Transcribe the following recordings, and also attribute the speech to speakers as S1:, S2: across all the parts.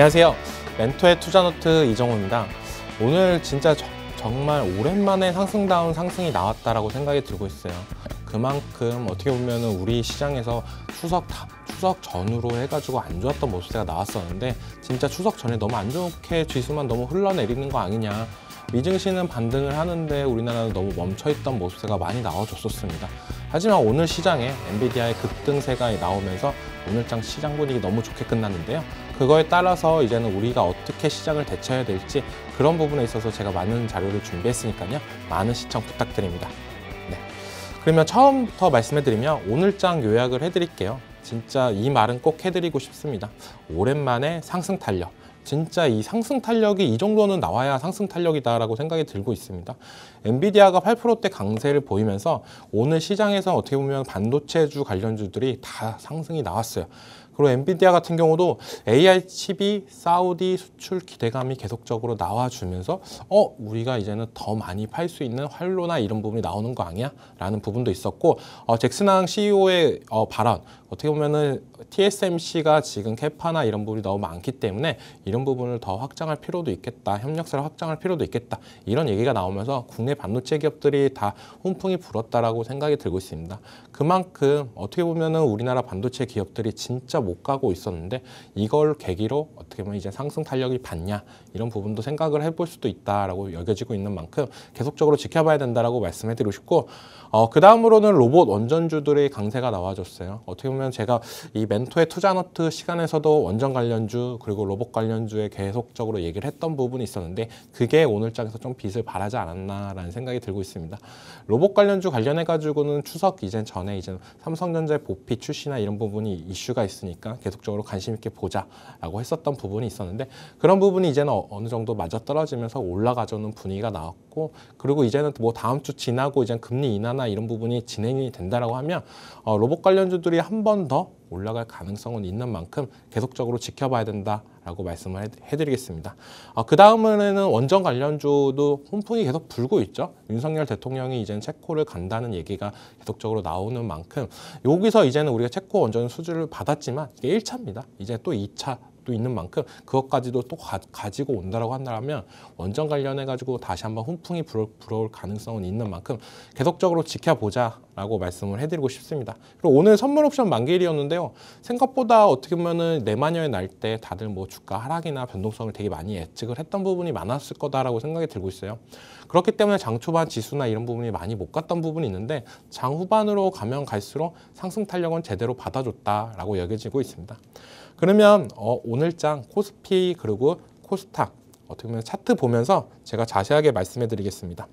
S1: 안녕하세요. 멘토의 투자노트 이정호입니다. 오늘 진짜 저, 정말 오랜만에 상승다운 상승이 나왔다라고 생각이 들고 있어요. 그만큼 어떻게 보면 우리 시장에서 추석 다, 추석 전으로 해가지고 안 좋았던 모습이 나왔었는데 진짜 추석 전에 너무 안 좋게 지수만 너무 흘러내리는 거 아니냐 미증시는 반등을 하는데 우리나라는 너무 멈춰있던 모습이 많이 나와줬었습니다. 하지만 오늘 시장에 엔비디아의 급등세가 나오면서 오늘장 시장 분위기 너무 좋게 끝났는데요. 그거에 따라서 이제는 우리가 어떻게 시장을 대처해야 될지 그런 부분에 있어서 제가 많은 자료를 준비했으니까요. 많은 시청 부탁드립니다. 네. 그러면 처음부터 말씀해드리면 오늘장 요약을 해드릴게요. 진짜 이 말은 꼭 해드리고 싶습니다. 오랜만에 상승 탄력. 진짜 이 상승 탄력이 이 정도는 나와야 상승 탄력이다라고 생각이 들고 있습니다. 엔비디아가 8%대 강세를 보이면서 오늘 시장에서 어떻게 보면 반도체주 관련주들이 다 상승이 나왔어요. 그리고 엔비디아 같은 경우도 AI 칩이 사우디 수출 기대감이 계속적으로 나와주면서 어 우리가 이제는 더 많이 팔 수 있는 활로나 이런 부분이 나오는 거 아니야? 라는 부분도 있었고 어, 잭슨항 CEO의 어, 발언 어떻게 보면은 TSMC가 지금 캐파나 이런 부분이 너무 많기 때문에 이런 부분을 더 확장할 필요도 있겠다. 협력사를 확장할 필요도 있겠다. 이런 얘기가 나오면서 국내 반도체 기업들이 다 훈풍이 불었다라고 생각이 들고 있습니다. 그만큼 어떻게 보면은 우리나라 반도체 기업들이 진짜 못 가고 있었는데 이걸 계기로 어떻게 보면 이제 상승 탄력이 받냐 이런 부분도 생각을 해볼 수도 있다라고 여겨지고 있는 만큼 계속적으로 지켜봐야 된다라고 말씀해드리고 싶고 어, 그 다음으로는 로봇 원전주들의 강세가 나와줬어요. 어떻게 보면 제가 이 멘토의 투자노트 시간에서도 원전 관련주 그리고 로봇 관련주에 계속적으로 얘기를 했던 부분이 있었는데 그게 오늘 장에서 좀 빛을 발하지 않았나라는 생각이 들고 있습니다. 로봇 관련주 관련해가지고는 추석 이전 전에 이제 삼성전자의 보피 출시나 이런 부분이 이슈가 있으니까 계속적으로 관심 있게 보자라고 했었던 부분이 있었는데 그런 부분이 이제는 어, 느 정도 맞아떨어지면서 올라가주는 분위기가 나왔고 그리고 이제는 뭐 다음 주 지나고 이제 금리 인하나 이런 부분이 진행이 된다라고 하면 어, 로봇 관련주들이 한 번 더 올라갈 가능성은 있는 만큼 계속적으로 지켜봐야 된다라고 말씀을 해드리겠습니다. 어, 그 다음에는 원전 관련주도 훈풍이 계속 불고 있죠. 윤석열 대통령이 이제는 체코를 간다는 얘기가 계속적으로 나오는 만큼 여기서 이제는 우리가 체코 원전 수주를 받았지만 이게 1차입니다. 이제 또 2차 아직도 있는 만큼 그것까지도 또 가, 지고 온다라고 한다면 원전 관련해 가지고 다시 한번 훈풍이 불어, 불어올 가능성은 있는 만큼 계속적으로 지켜보자라고 말씀을 해드리고 싶습니다. 그리고 오늘 선물 옵션 만기일이었는데요. 생각보다 어떻게 보면은 내마녀의 날 때 다들 뭐 주가 하락이나 변동성을 되게 많이 예측을 했던 부분이 많았을 거다라고 생각이 들고 있어요. 그렇기 때문에 장 초반 지수나 이런 부분이 많이 못 갔던 부분이 있는데 장 후반으로 가면 갈수록 상승 탄력은 제대로 받아줬다라고 여겨지고 있습니다. 그러면 어, 오늘장 코스피 그리고 코스닥 어떻게 보면 차트 보면서 제가 자세하게 말씀해 드리겠습니다.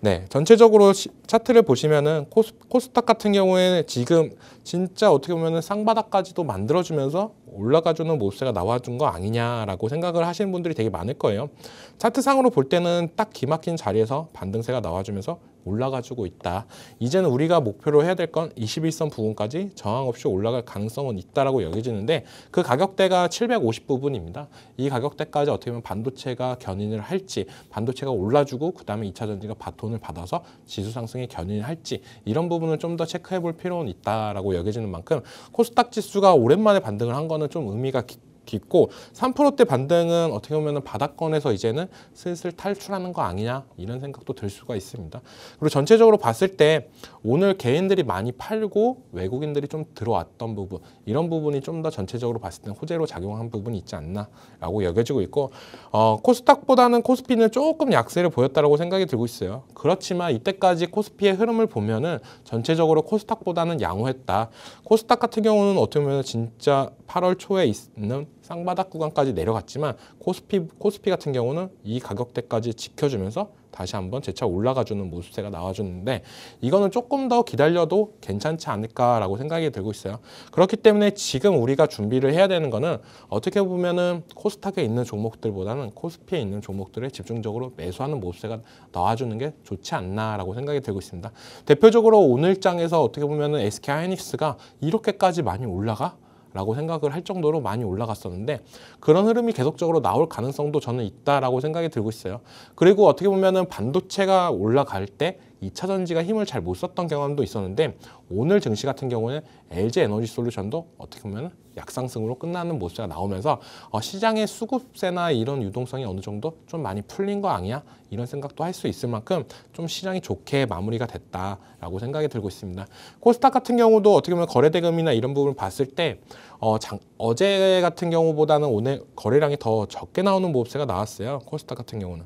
S1: 네, 전체적으로 시, 차트를 보시면은 코스, 코스닥 같은 경우에는 지금 진짜 어떻게 보면은 쌍바닥까지도 만들어주면서 올라가주는 모습새 나와준 거 아니냐라고 생각을 하시는 분들이 되게 많을 거예요. 차트상으로 볼 때는 딱 기막힌 자리에서 반등세가 나와주면서 올라가주고 있다. 이제는 우리가 목표로 해야 될 건 21선 부분까지 저항 없이 올라갈 가능성은 있다라고 여겨지는데 그 가격대가 750 부분입니다. 이 가격대까지 어떻게 보면 반도체가 견인을 할지 반도체가 올라주고 그다음에 2차 전지가 바톤을 받아서 지수 상승에 견인을 할지 이런 부분을 좀 더 체크해 볼 필요는 있다라고 여겨지는 만큼 코스닥 지수가 오랜만에 반등을 한 거는 좀 의미가 깊고 깊고 3%대 반등은 어떻게 보면 바닥권에서 이제는 슬슬 탈출하는 거 아니냐 이런 생각도 들 수가 있습니다. 그리고 전체적으로 봤을 때 오늘 개인들이 많이 팔고 외국인들이 좀 들어왔던 부분 이런 부분이 좀 더 전체적으로 봤을 때 호재로 작용한 부분이 있지 않나라고 여겨지고 있고 어, 코스닥보다는 코스피는 조금 약세를 보였다라고 생각이 들고 있어요. 그렇지만 이때까지 코스피의 흐름을 보면은 전체적으로 코스닥보다는 양호했다. 코스닥 같은 경우는 어떻게 보면 진짜 8월 초에 있는 쌍바닥 구간까지 내려갔지만 코스피 코스피 같은 경우는 이 가격대까지 지켜주면서 다시 한번 재차 올라가주는 모습새가 나와주는데 이거는 조금 더 기다려도 괜찮지 않을까라고 생각이 들고 있어요. 그렇기 때문에 지금 우리가 준비를 해야 되는 거는 어떻게 보면은 코스닥에 있는 종목들보다는 코스피에 있는 종목들을 집중적으로 매수하는 모습새가 나와주는 게 좋지 않나라고 생각이 들고 있습니다. 대표적으로 오늘 장에서 어떻게 보면은 SK 하이닉스가 이렇게까지 많이 올라가? 라고 생각을 할 정도로 많이 올라갔었는데 그런 흐름이 계속적으로 나올 가능성도 저는 있다라고 생각이 들고 있어요. 그리고 어떻게 보면은 반도체가 올라갈 때 2차 전지가 힘을 잘 못 썼던 경험도 있었는데 오늘 증시 같은 경우는 LG 에너지 솔루션도 어떻게 보면 약상승으로 끝나는 모습이 나오면서 어, 시장의 수급세나 이런 유동성이 어느 정도 좀 많이 풀린 거 아니야? 이런 생각도 할 수 있을 만큼 좀 시장이 좋게 마무리가 됐다라고 생각이 들고 있습니다. 코스닥 같은 경우도 어떻게 보면 거래대금이나 이런 부분을 봤을 때 어, 장, 어제 같은 경우보다는 오늘 거래량이 더 적게 나오는 모습새가 나왔어요. 코스닥 같은 경우는.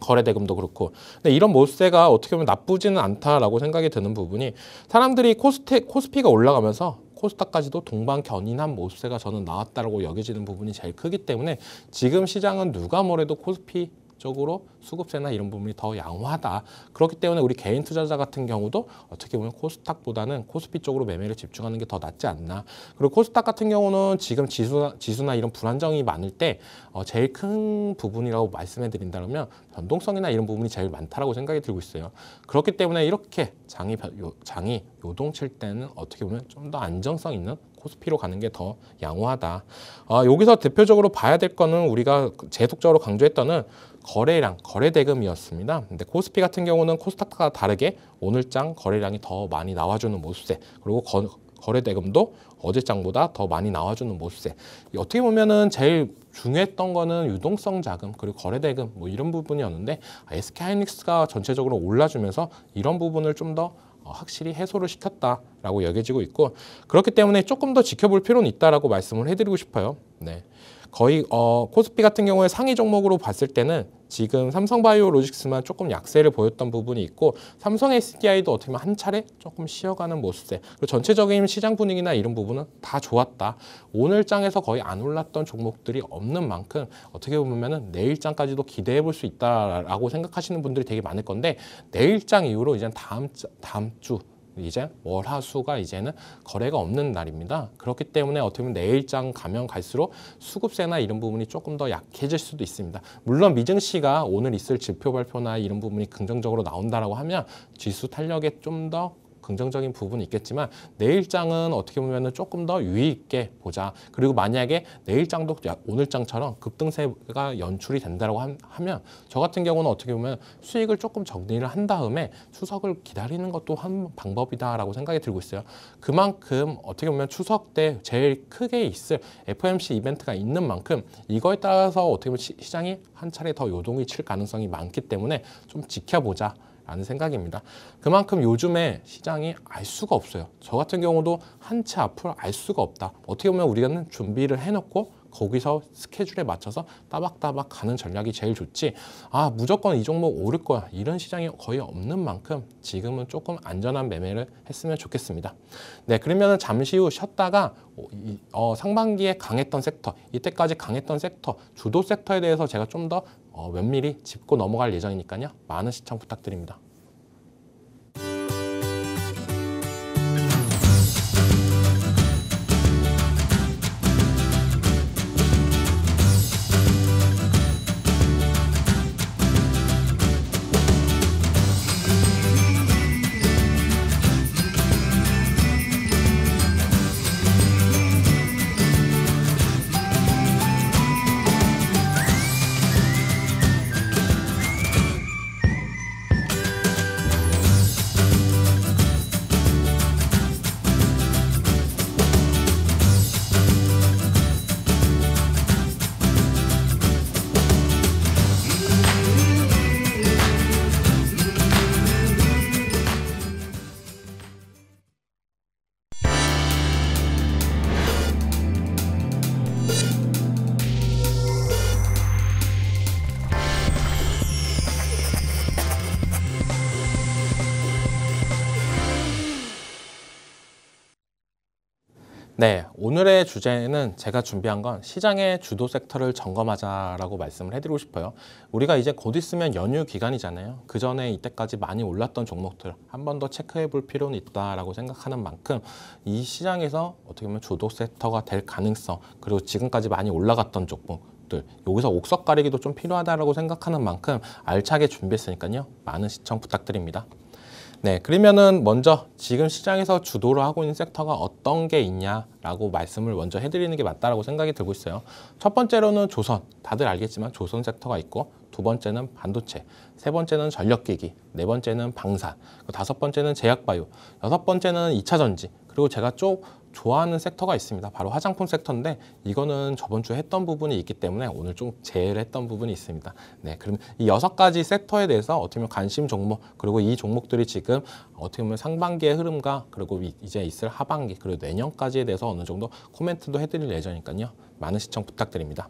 S1: 거래대금도 그렇고 근데 이런 모세가 어떻게 보면 나쁘지는 않다라고 생각이 드는 부분이 사람들이 코스테, 코스피가 올라가면서 코스닥까지도 동반 견인한 모세가 저는 나왔다고 여겨지는 부분이 제일 크기 때문에 지금 시장은 누가 뭐래도 코스피 적으로 수급세나 이런 부분이 더 양호하다. 그렇기 때문에 우리 개인 투자자 같은 경우도 어떻게 보면 코스닥보다는 코스피 쪽으로 매매를 집중하는 게 더 낫지 않나. 그리고 코스닥 같은 경우는 지금 지수나, 지수나 이런 불안정이 많을 때 어, 제일 큰 부분이라고 말씀해 드린다면 변동성이나 이런 부분이 제일 많다라고 생각이 들고 있어요. 그렇기 때문에 이렇게 장이, 요, 장이 요동칠 때는 어떻게 보면 좀 더 안정성 있는 코스피로 가는 게 더 양호하다. 어, 여기서 대표적으로 봐야 될 거는 우리가 계속적으로 강조했던 거래량, 거래대금이었습니다. 근데 코스피 같은 경우는 코스닥과 다르게 오늘장 거래량이 더 많이 나와주는 모습에 그리고 거, 거래대금도 어제장보다 더 많이 나와주는 모습에 어떻게 보면은 제일 중요했던 거는 유동성 자금 그리고 거래대금 뭐 이런 부분이었는데 아, SK하이닉스가 전체적으로 올라주면서 이런 부분을 좀더 어, 확실히 해소를 시켰다라고 여겨지고 있고 그렇기 때문에 조금 더 지켜볼 필요는 있다라고 말씀을 해드리고 싶어요. 네. 거의 어, 코스피 같은 경우에 상위 종목으로 봤을 때는 지금 삼성바이오로직스만 조금 약세를 보였던 부분이 있고 삼성 SDI도 어떻게 보면 한 차례 조금 쉬어가는 모습에 그리고 전체적인 시장 분위기나 이런 부분은 다 좋았다. 오늘 장에서 거의 안 올랐던 종목들이 없는 만큼 어떻게 보면 내일 장까지도 기대해 볼 수 있다라고 생각하시는 분들이 되게 많을 건데 내일 장 이후로 이제 다음 다음 주 이제 월화수가 이제는 거래가 없는 날입니다. 그렇기 때문에 어떻게 보면 내일장 가면 갈수록 수급세나 이런 부분이 조금 더 약해질 수도 있습니다. 물론 미증시가 오늘 있을 지표 발표나 이런 부분이 긍정적으로 나온다라고 하면 지수 탄력에 좀더 긍정적인 부분이 있겠지만 내일장은 어떻게 보면 조금 더 유의 있게 보자. 그리고 만약에 내일장도 오늘장처럼 급등세가 연출이 된다고 하면 저 같은 경우는 어떻게 보면 수익을 조금 정리를 한 다음에 추석을 기다리는 것도 한 방법이다라고 생각이 들고 있어요. 그만큼 어떻게 보면 추석 때 제일 크게 있을 FOMC 이벤트가 있는 만큼 이거에 따라서 어떻게 보면 시장이 한 차례 더 요동이 칠 가능성이 많기 때문에 좀 지켜보자. 라는 생각입니다. 그만큼 요즘에 시장이 알 수가 없어요. 저 같은 경우도 한 채 앞을 알 수가 없다. 어떻게 보면 우리는 준비를 해놓고 거기서 스케줄에 맞춰서 따박따박 가는 전략이 제일 좋지 아 무조건 이 종목 오를 거야 이런 시장이 거의 없는 만큼 지금은 조금 안전한 매매를 했으면 좋겠습니다 네 그러면 잠시 후 쉬었다가 어, 어, 상반기에 강했던 섹터 이때까지 강했던 섹터 주도 섹터에 대해서 제가 좀더 어, 면밀히 짚고 넘어갈 예정이니까요 많은 시청 부탁드립니다 오늘의 주제는 제가 준비한 건 시장의 주도 섹터를 점검하자라고 말씀을 해드리고 싶어요. 우리가 이제 곧 있으면 연휴 기간이잖아요. 그 전에 이때까지 많이 올랐던 종목들 한 번 더 체크해 볼 필요는 있다라고 생각하는 만큼 이 시장에서 어떻게 보면 주도 섹터가 될 가능성 그리고 지금까지 많이 올라갔던 종목 여기서 옥석 가리기도 좀 필요하다고 생각하는 만큼 알차게 준비했으니까요. 많은 시청 부탁드립니다. 네, 그러면은 먼저 지금 시장에서 주도를 하고 있는 섹터가 어떤 게 있냐라고 말씀을 먼저 해드리는 게 맞다라고 생각이 들고 있어요. 첫 번째로는 조선, 다들 알겠지만 조선 섹터가 있고 두 번째는 반도체, 세 번째는 전력기기, 네 번째는 방산, 다섯 번째는 제약바이오, 여섯 번째는 2차전지 그리고 제가 쭉 좋아하는 섹터가 있습니다. 바로 화장품 섹터인데 이거는 저번 주에 했던 부분이 있기 때문에 오늘 좀 제외를 했던 부분이 있습니다. 네, 그럼 이 여섯 가지 섹터에 대해서 어떻게 보면 관심 종목 그리고 이 종목들이 지금 어떻게 보면 상반기의 흐름과 그리고 이제 있을 하반기 그리고 내년까지에 대해서 어느 정도 코멘트도 해드릴 예정이니까요. 많은 시청 부탁드립니다.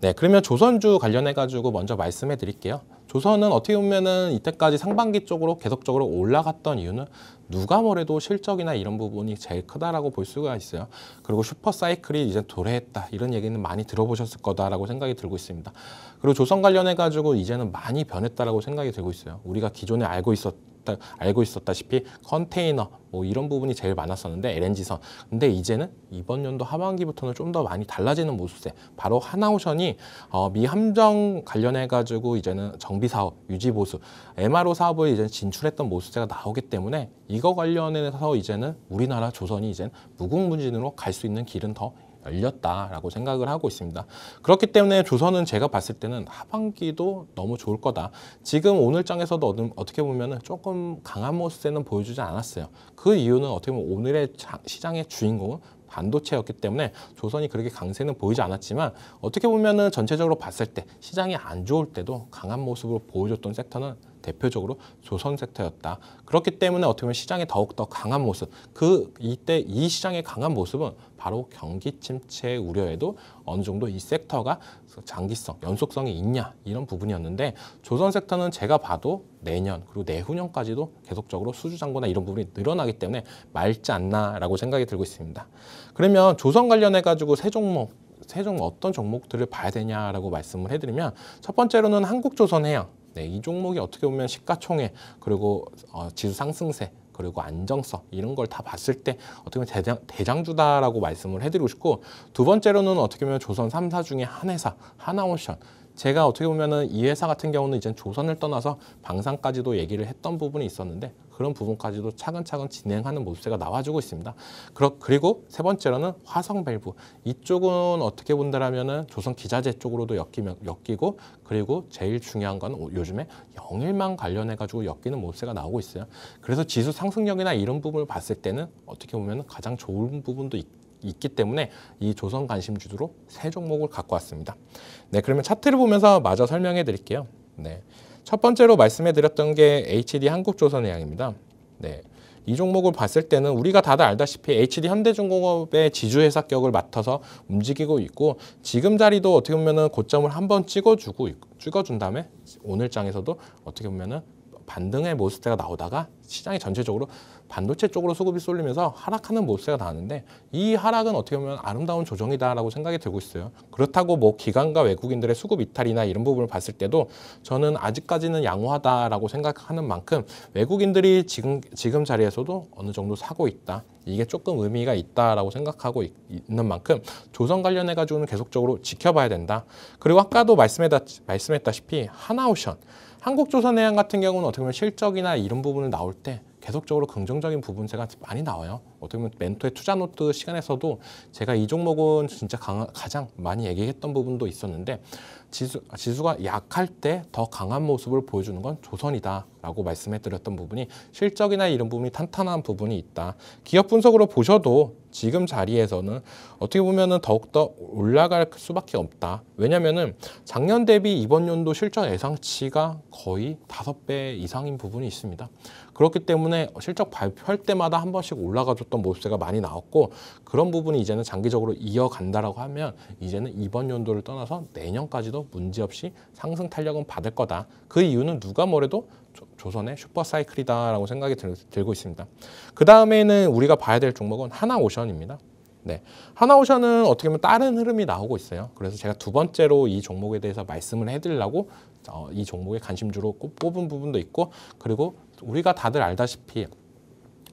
S1: 네, 그러면 조선주 관련해가지고 먼저 말씀해 드릴게요. 조선은 어떻게 보면은 이때까지 상반기 쪽으로 계속적으로 올라갔던 이유는 누가 뭐래도 실적이나 이런 부분이 제일 크다라고 볼 수가 있어요. 그리고 슈퍼 사이클이 이제 도래했다 이런 얘기는 많이 들어보셨을 거다라고 생각이 들고 있습니다. 그리고 조선 관련해 가지고 이제는 많이 변했다라고 생각이 들고 있어요. 우리가 기존에 알고 있었던 있었다 알고 있었다시피 컨테이너 뭐 이런 부분이 제일 많았었는데 LNG선. 근데 이제는 이번 연도 하반기부터는 좀 더 많이 달라지는 모습에 바로 하나오션이 어, 미 함정 관련해 가지고 이제는 정비 사업, 유지 보수, MRO 사업을 이제 진출했던 모습새가 나오기 때문에 이거 관련해서 이제는 우리나라 조선이 이제 무궁무진으로 갈 수 있는 길은 더 열렸다라고 생각을 하고 있습니다. 그렇기 때문에 조선은 제가 봤을 때는 하반기도 너무 좋을 거다. 지금 오늘 장에서도 어떻게 보면 조금 강한 모습에는 보여주지 않았어요. 그 이유는 어떻게 보면 오늘의 시장의 주인공은 반도체였기 때문에 조선이 그렇게 강세는 보이지 않았지만 어떻게 보면은 전체적으로 봤을 때 시장이 안 좋을 때도 강한 모습으로 보여줬던 섹터는 대표적으로 조선 섹터였다. 그렇기 때문에 어떻게 보면 시장의 더욱더 강한 모습, 그 이때 이 시장의 강한 모습은 바로 경기 침체 우려에도 어느 정도 이 섹터가 장기성, 연속성이 있냐 이런 부분이었는데 조선 섹터는 제가 봐도 내년 그리고 내후년까지도 계속적으로 수주장고나 이런 부분이 늘어나기 때문에 맑지 않나라고 생각이 들고 있습니다. 그러면 조선 관련해 가지고 세 종목 세종 어떤 종목들을 봐야 되냐라고 말씀을 해드리면 첫 번째로는 한국조선해양 네, 이 종목이 어떻게 보면 시가총액 그리고 어, 지수 상승세 그리고 안정성 이런 걸 다 봤을 때 어떻게 보면 대장, 대장주다라고 말씀을 해드리고 싶고 두 번째로는 어떻게 보면 조선 3사 중에 한 회사 하나온션 제가 어떻게 보면은 이 회사 같은 경우는 이제 조선을 떠나서 방산까지도 얘기를 했던 부분이 있었는데 그런 부분까지도 차근차근 진행하는 모습새가 나와주고 있습니다. 그리고 세 번째로는 화성 밸브 이쪽은 어떻게 본다라면은 조선 기자재 쪽으로도 엮이며, 엮이고 그리고 제일 중요한 건 요즘에 영일만 관련해 가지고 엮이는 모습새가 나오고 있어요. 그래서 지수 상승력이나 이런 부분을 봤을 때는 어떻게 보면 가장 좋은 부분도 있. 있기 때문에 이 조선 관심 주도로 세 종목을 갖고 왔습니다. 네, 그러면 차트를 보면서 마저 설명해 드릴게요. 네. 첫 번째로 말씀해 드렸던 게 HD 한국조선해양입니다. 네. 이 종목을 봤을 때는 우리가 다들 알다시피 HD 현대중공업의 지주회사격을 맡아서 움직이고 있고 지금 자리도 어떻게 보면 고점을 한번 찍어주고 찍어준 다음에 오늘 장에서도 어떻게 보면 반등의 모습대가 나오다가 시장이 전체적으로 반도체 쪽으로 수급이 쏠리면서 하락하는 모습새가 나왔는데 이 하락은 어떻게 보면 아름다운 조정이다라고 생각이 들고 있어요. 그렇다고 뭐 기관과 외국인들의 수급 이탈이나 이런 부분을 봤을 때도 저는 아직까지는 양호하다라고 생각하는 만큼 외국인들이 지금 지금 자리에서도 어느 정도 사고 있다. 이게 조금 의미가 있다라고 생각하고 있, 는 만큼 조선 관련해 가지고는 계속적으로 지켜봐야 된다. 그리고 아까도 말씀했다, 말씀했다시피 하나오션 한국조선해양 같은 경우는 어떻게 보면 실적이나 이런 부분을 나올 때 계속적으로 긍정적인 부분제가 많이 나와요. 어떻게 보면 멘토의 투자 노트 시간에서도 제가 이 종목은 진짜 강하, 가장 많이 얘기했던 부분도 있었는데 지수, 지수가 약할 때 더 강한 모습을 보여주는 건 조선이다라고 말씀해드렸던 부분이 실적이나 이런 부분이 탄탄한 부분이 있다. 기업 분석으로 보셔도 지금 자리에서는 어떻게 보면 더욱더 올라갈 수밖에 없다. 왜냐면 작년 대비 이번 연도 실적 예상치가 거의 다섯 배 이상인 부분이 있습니다. 그렇기 때문에 실적 발표할 때마다 한 번씩 올라가줬던 모습세가 많이 나왔고 그런 부분이 이제는 장기적으로 이어간다라고 하면 이제는 이번 연도를 떠나서 내년까지도 문제없이 상승 탄력은 받을 거다. 그 이유는 누가 뭐래도 조선의 슈퍼사이클이다라고 생각이 들, 고 있습니다. 그 다음에는 우리가 봐야 될 종목은 하나오션입니다. 네, 하나오션은 어떻게 보면 다른 흐름이 나오고 있어요. 그래서 제가 두 번째로 이 종목에 대해서 말씀을 해드리려고 어, 이종목에 관심주로 꼽은 부분도 있고 그리고 우리가 다들 알다시피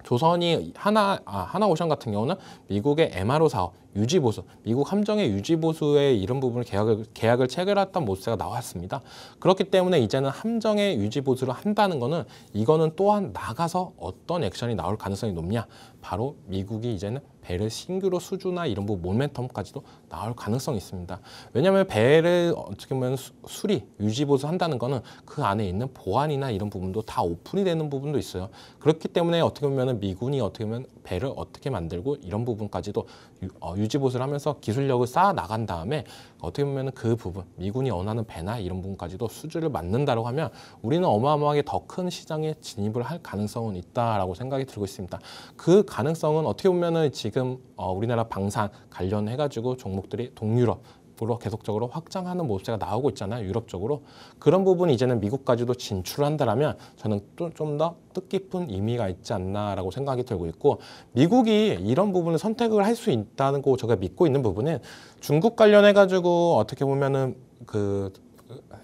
S1: 조선이 하나 아, 하나오션 같은 경우는 미국의 MRO 사업 유지 보수, 미국 함정의 유지 보수의 이런 부분을 계약을 계약을 체결했던 모습가 나왔습니다. 그렇기 때문에 이제는 함정의 유지 보수를 한다는 거는 이거는 또한 나가서 어떤 액션이 나올 가능성이 높냐? 바로 미국이 이제는 베르 신규로 수주나 이런 부 모멘텀까지도 나올 가능성이 있습니다. 왜냐하면 배를 어떻게 보면 수, 수리, 유지보수 한다는 거는 그 안에 있는 보안이나 이런 부분도 다 오픈이 되는 부분도 있어요. 그렇기 때문에 어떻게 보면 미군이 어떻게 보면 배를 어떻게 만들고 이런 부분까지도 유, 어, 유지보수를 하면서 기술력을 쌓아 나간 다음에 어떻게 보면 그 부분, 미군이 원하는 배나 이런 부분까지도 수주를 맞는다고 하면 우리는 어마어마하게 더 큰 시장에 진입을 할 가능성은 있다라고 생각이 들고 있습니다. 그 가능성은 어떻게 보면은 지금 어, 우리나라 방산 관련해가지고 종 종목들이 동유럽 으로 계속적으로 확장하는 모습이 나오고 있잖아요. 유럽 적으로 그런 부분이 이제는 미국까지도 진출한다라면 저는 좀 더 뜻깊은 의미가 있지 않나라고 생각이 들고 있고 미국이 이런 부분을 선택을 할 수 있다는 거 제가 믿고 있는 부분은 중국 관련해 가지고 어떻게 보면은 그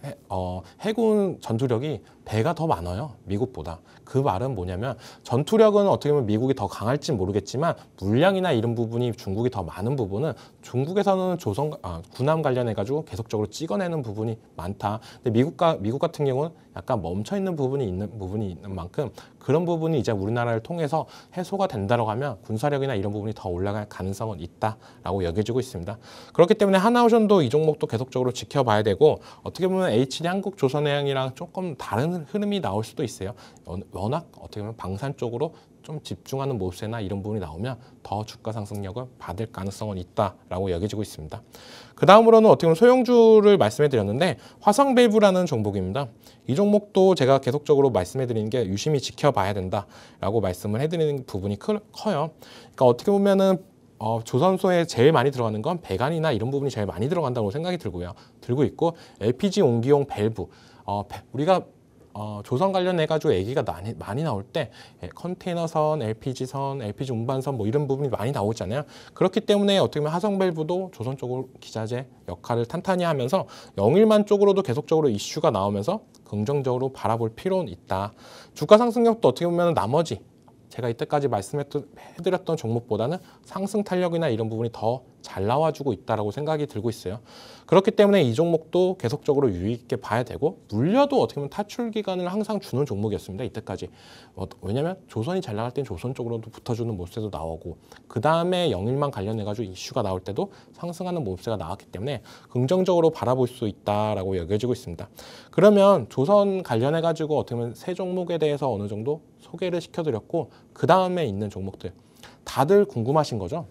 S1: 해, 어, 해군 전투력이 배가 더 많아요. 미국보다. 그 말은 뭐냐면 전투력은 어떻게 보면 미국이 더 강할지 모르겠지만 물량이나 이런 부분이 중국이 더 많은 부분은 중국에서는 조선 아, 군함 관련해 가지고 계속적으로 찍어내는 부분이 많다. 근데 미국과 미국 같은 경우는 약간 멈춰 있는 부분이 있는 부분이 있는 만큼 그런 부분이 이제 우리나라를 통해서 해소가 된다고 하면 군사력이나 이런 부분이 더 올라갈 가능성은 있다라고 여겨지고 있습니다. 그렇기 때문에 하나오션도 이 종목도 계속적으로 지켜봐야 되고 어떻게 보면 H리 한국 조선해양이랑 조금 다른 흐름이 나올 수도 있어요. 워낙 어떻게 보면 방산 쪽으로 좀 집중하는 모세나 이런 부분이 나오면 더 주가 상승력을 받을 가능성은 있다라고 여겨지고 있습니다. 그 다음으로는 어떻게 보면 소형주를 말씀해 드렸는데 화성밸브라는 종목입니다. 이 종목도 제가 계속적으로 말씀해 드리는 게 유심히 지켜봐야 된다라고 말씀을 해드리는 부분이 커요. 그러니까 어떻게 보면은 어, 조선소에 제일 많이 들어가는 건 배관이나 이런 부분이 제일 많이 들어간다고 생각이 들고요. 들고 있고 LPG 온기용 밸브 어, 우리가 어, 조선 관련해가지고 얘기가 많이, 많이 나올 때 예, 컨테이너선, LPG선, LPG 운반선 뭐 이런 부분이 많이 나오잖아요. 그렇기 때문에 어떻게 보면 하성밸브도 조선 쪽으로 기자재 역할을 탄탄히 하면서 영일만 쪽으로도 계속적으로 이슈가 나오면서 긍정적으로 바라볼 필요는 있다. 주가 상승력도 어떻게 보면 나머지 제가 이때까지 말씀해드렸던 종목보다는 상승 탄력이나 이런 부분이 더잘 나와주고 있다라고 생각이 들고 있어요. 그렇기 때문에 이 종목도 계속적으로 유익있게 봐야 되고 물려도 어떻게 보면 탈출 기간을 항상 주는 종목이었습니다. 이때까지 어, 왜냐하면 조선이 잘 나갈 땐 조선 쪽으로도 붙어주는 모습도 나오고 그 다음에 영일만 관련해가지고 이슈가 나올 때도 상승하는 모습가 나왔기 때문에 긍정적으로 바라볼 수 있다라고 여겨지고 있습니다. 그러면 조선 관련해가지고 어떻게 보면 세 종목에 대해서 어느 정도 소개를 시켜드렸고 그 다음에 있는 종목들 다들 궁금하신 거죠?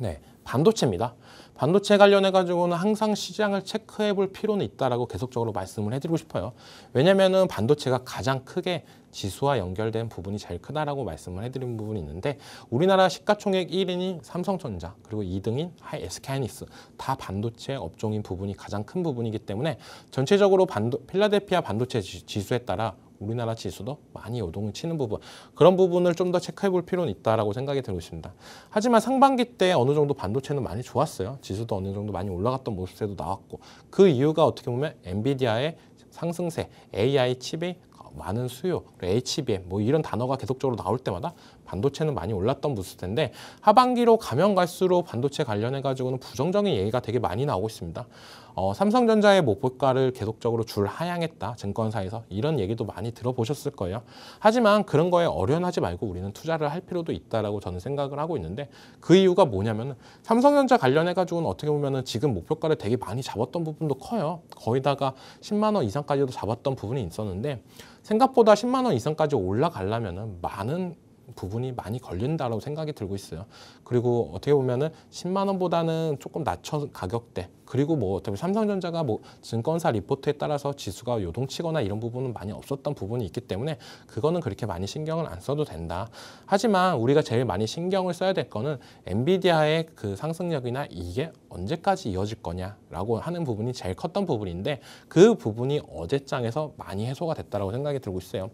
S1: 네. 반도체입니다. 반도체 관련해 가지고는 항상 시장을 체크해 볼 필요는 있다라고 계속적으로 말씀을 해드리고 싶어요. 왜냐면은 반도체가 가장 크게 지수와 연결된 부분이 제일 크다라고 말씀을 해드린 부분이 있는데 우리나라 시가총액 1인이 삼성전자 그리고 2등인 하이 SK하이닉스 다 반도체 업종인 부분이 가장 큰 부분이기 때문에 전체적으로 반도, 필라델피아 반도체 지수에 따라 우리나라 지수도 많이 요동을 치는 부분 그런 부분을 좀 더 체크해 볼 필요는 있다라고 생각이 들고 있습니다. 하지만 상반기 때 어느 정도 반도체는 많이 좋았어요. 지수도 어느 정도 많이 올라갔던 모습에도 나왔고 그 이유가 어떻게 보면 엔비디아의 상승세, AI 칩의 많은 수요, HBM 뭐 이런 단어가 계속적으로 나올 때마다 반도체는 많이 올랐던 부스 텐데 하반기로 가면 갈수록 반도체 관련해 가지고는 부정적인 얘기가 되게 많이 나오고 있습니다. 어, 삼성전자의 목표가를 계속적으로 줄 하향했다. 증권사에서 이런 얘기도 많이 들어보셨을 거예요. 하지만 그런 거에 어련하지 말고 우리는 투자를 할 필요도 있다라고 저는 생각을 하고 있는데 그 이유가 뭐냐면 삼성전자 관련해 가지고는 어떻게 보면은 지금 목표가를 되게 많이 잡았던 부분도 커요. 거의다가 10만 원 이상까지도 잡았던 부분이 있었는데 생각보다 10만 원 이상까지 올라가려면은 많은 부분이 많이 걸린다고 생각이 들고 있어요. 그리고 어떻게 보면은 10만 원보다는 조금 낮춰 가격대 그리고 뭐 어떻게 삼성전자가 뭐 증권사 리포트에 따라서 지수가 요동치거나 이런 부분은 많이 없었던 부분이 있기 때문에 그거는 그렇게 많이 신경을 안 써도 된다. 하지만 우리가 제일 많이 신경을 써야 될 거는 엔비디아의 그 상승력이나 이게 언제까지 이어질 거냐라고 하는 부분이 제일 컸던 부분인데 그 부분이 어제장에서 많이 해소가 됐다라고 생각이 들고 있어요.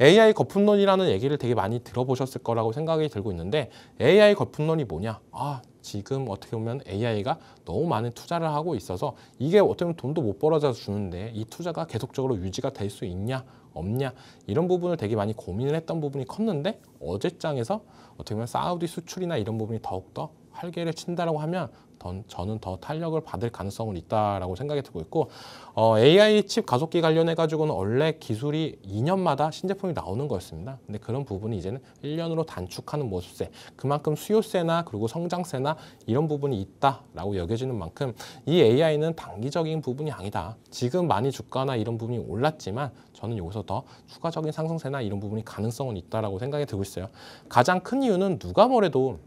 S1: AI 거품론이라는 얘기를 되게 많이 들어보셨을 거라고 생각이 들고 있는데 AI 거품론 시그이 뭐냐? 아, 지금 어떻게 보면 AI가 너무 많은 투자를 하고 있어서 이게 어떻게 보면 돈도 못 벌어져 서 주는데 이 투자가 계속적으로 유지가 될 수 있냐? 없냐 이런 부분을 되게 많이 고민을 했던 부분이 컸는데 어제장에서 어떻게 보면 사우디 수출이나 이런 부분이 더욱더 활개를 친다라고 하면 더, 저는 더 탄력을 받을 가능성은 있다라고 생각이 들고 있고 어, AI 칩 가속기 관련해 가지고는 원래 기술이 2년마다 신제품이 나오는 거였습니다. 근데 그런 부분이 이제는 1년으로 단축하는 모습새 그만큼 수요세나 그리고 성장세나 이런 부분이 있다라고 여겨지는 만큼 이 AI는 단기적인 부분이 아니다. 지금 많이 주가나 이런 부분이 올랐지만 저는 여기서 더 추가적인 상승세나 이런 부분이 가능성은 있다라고 생각이 들고 있어요. 가장 큰 이유는 누가 뭐래도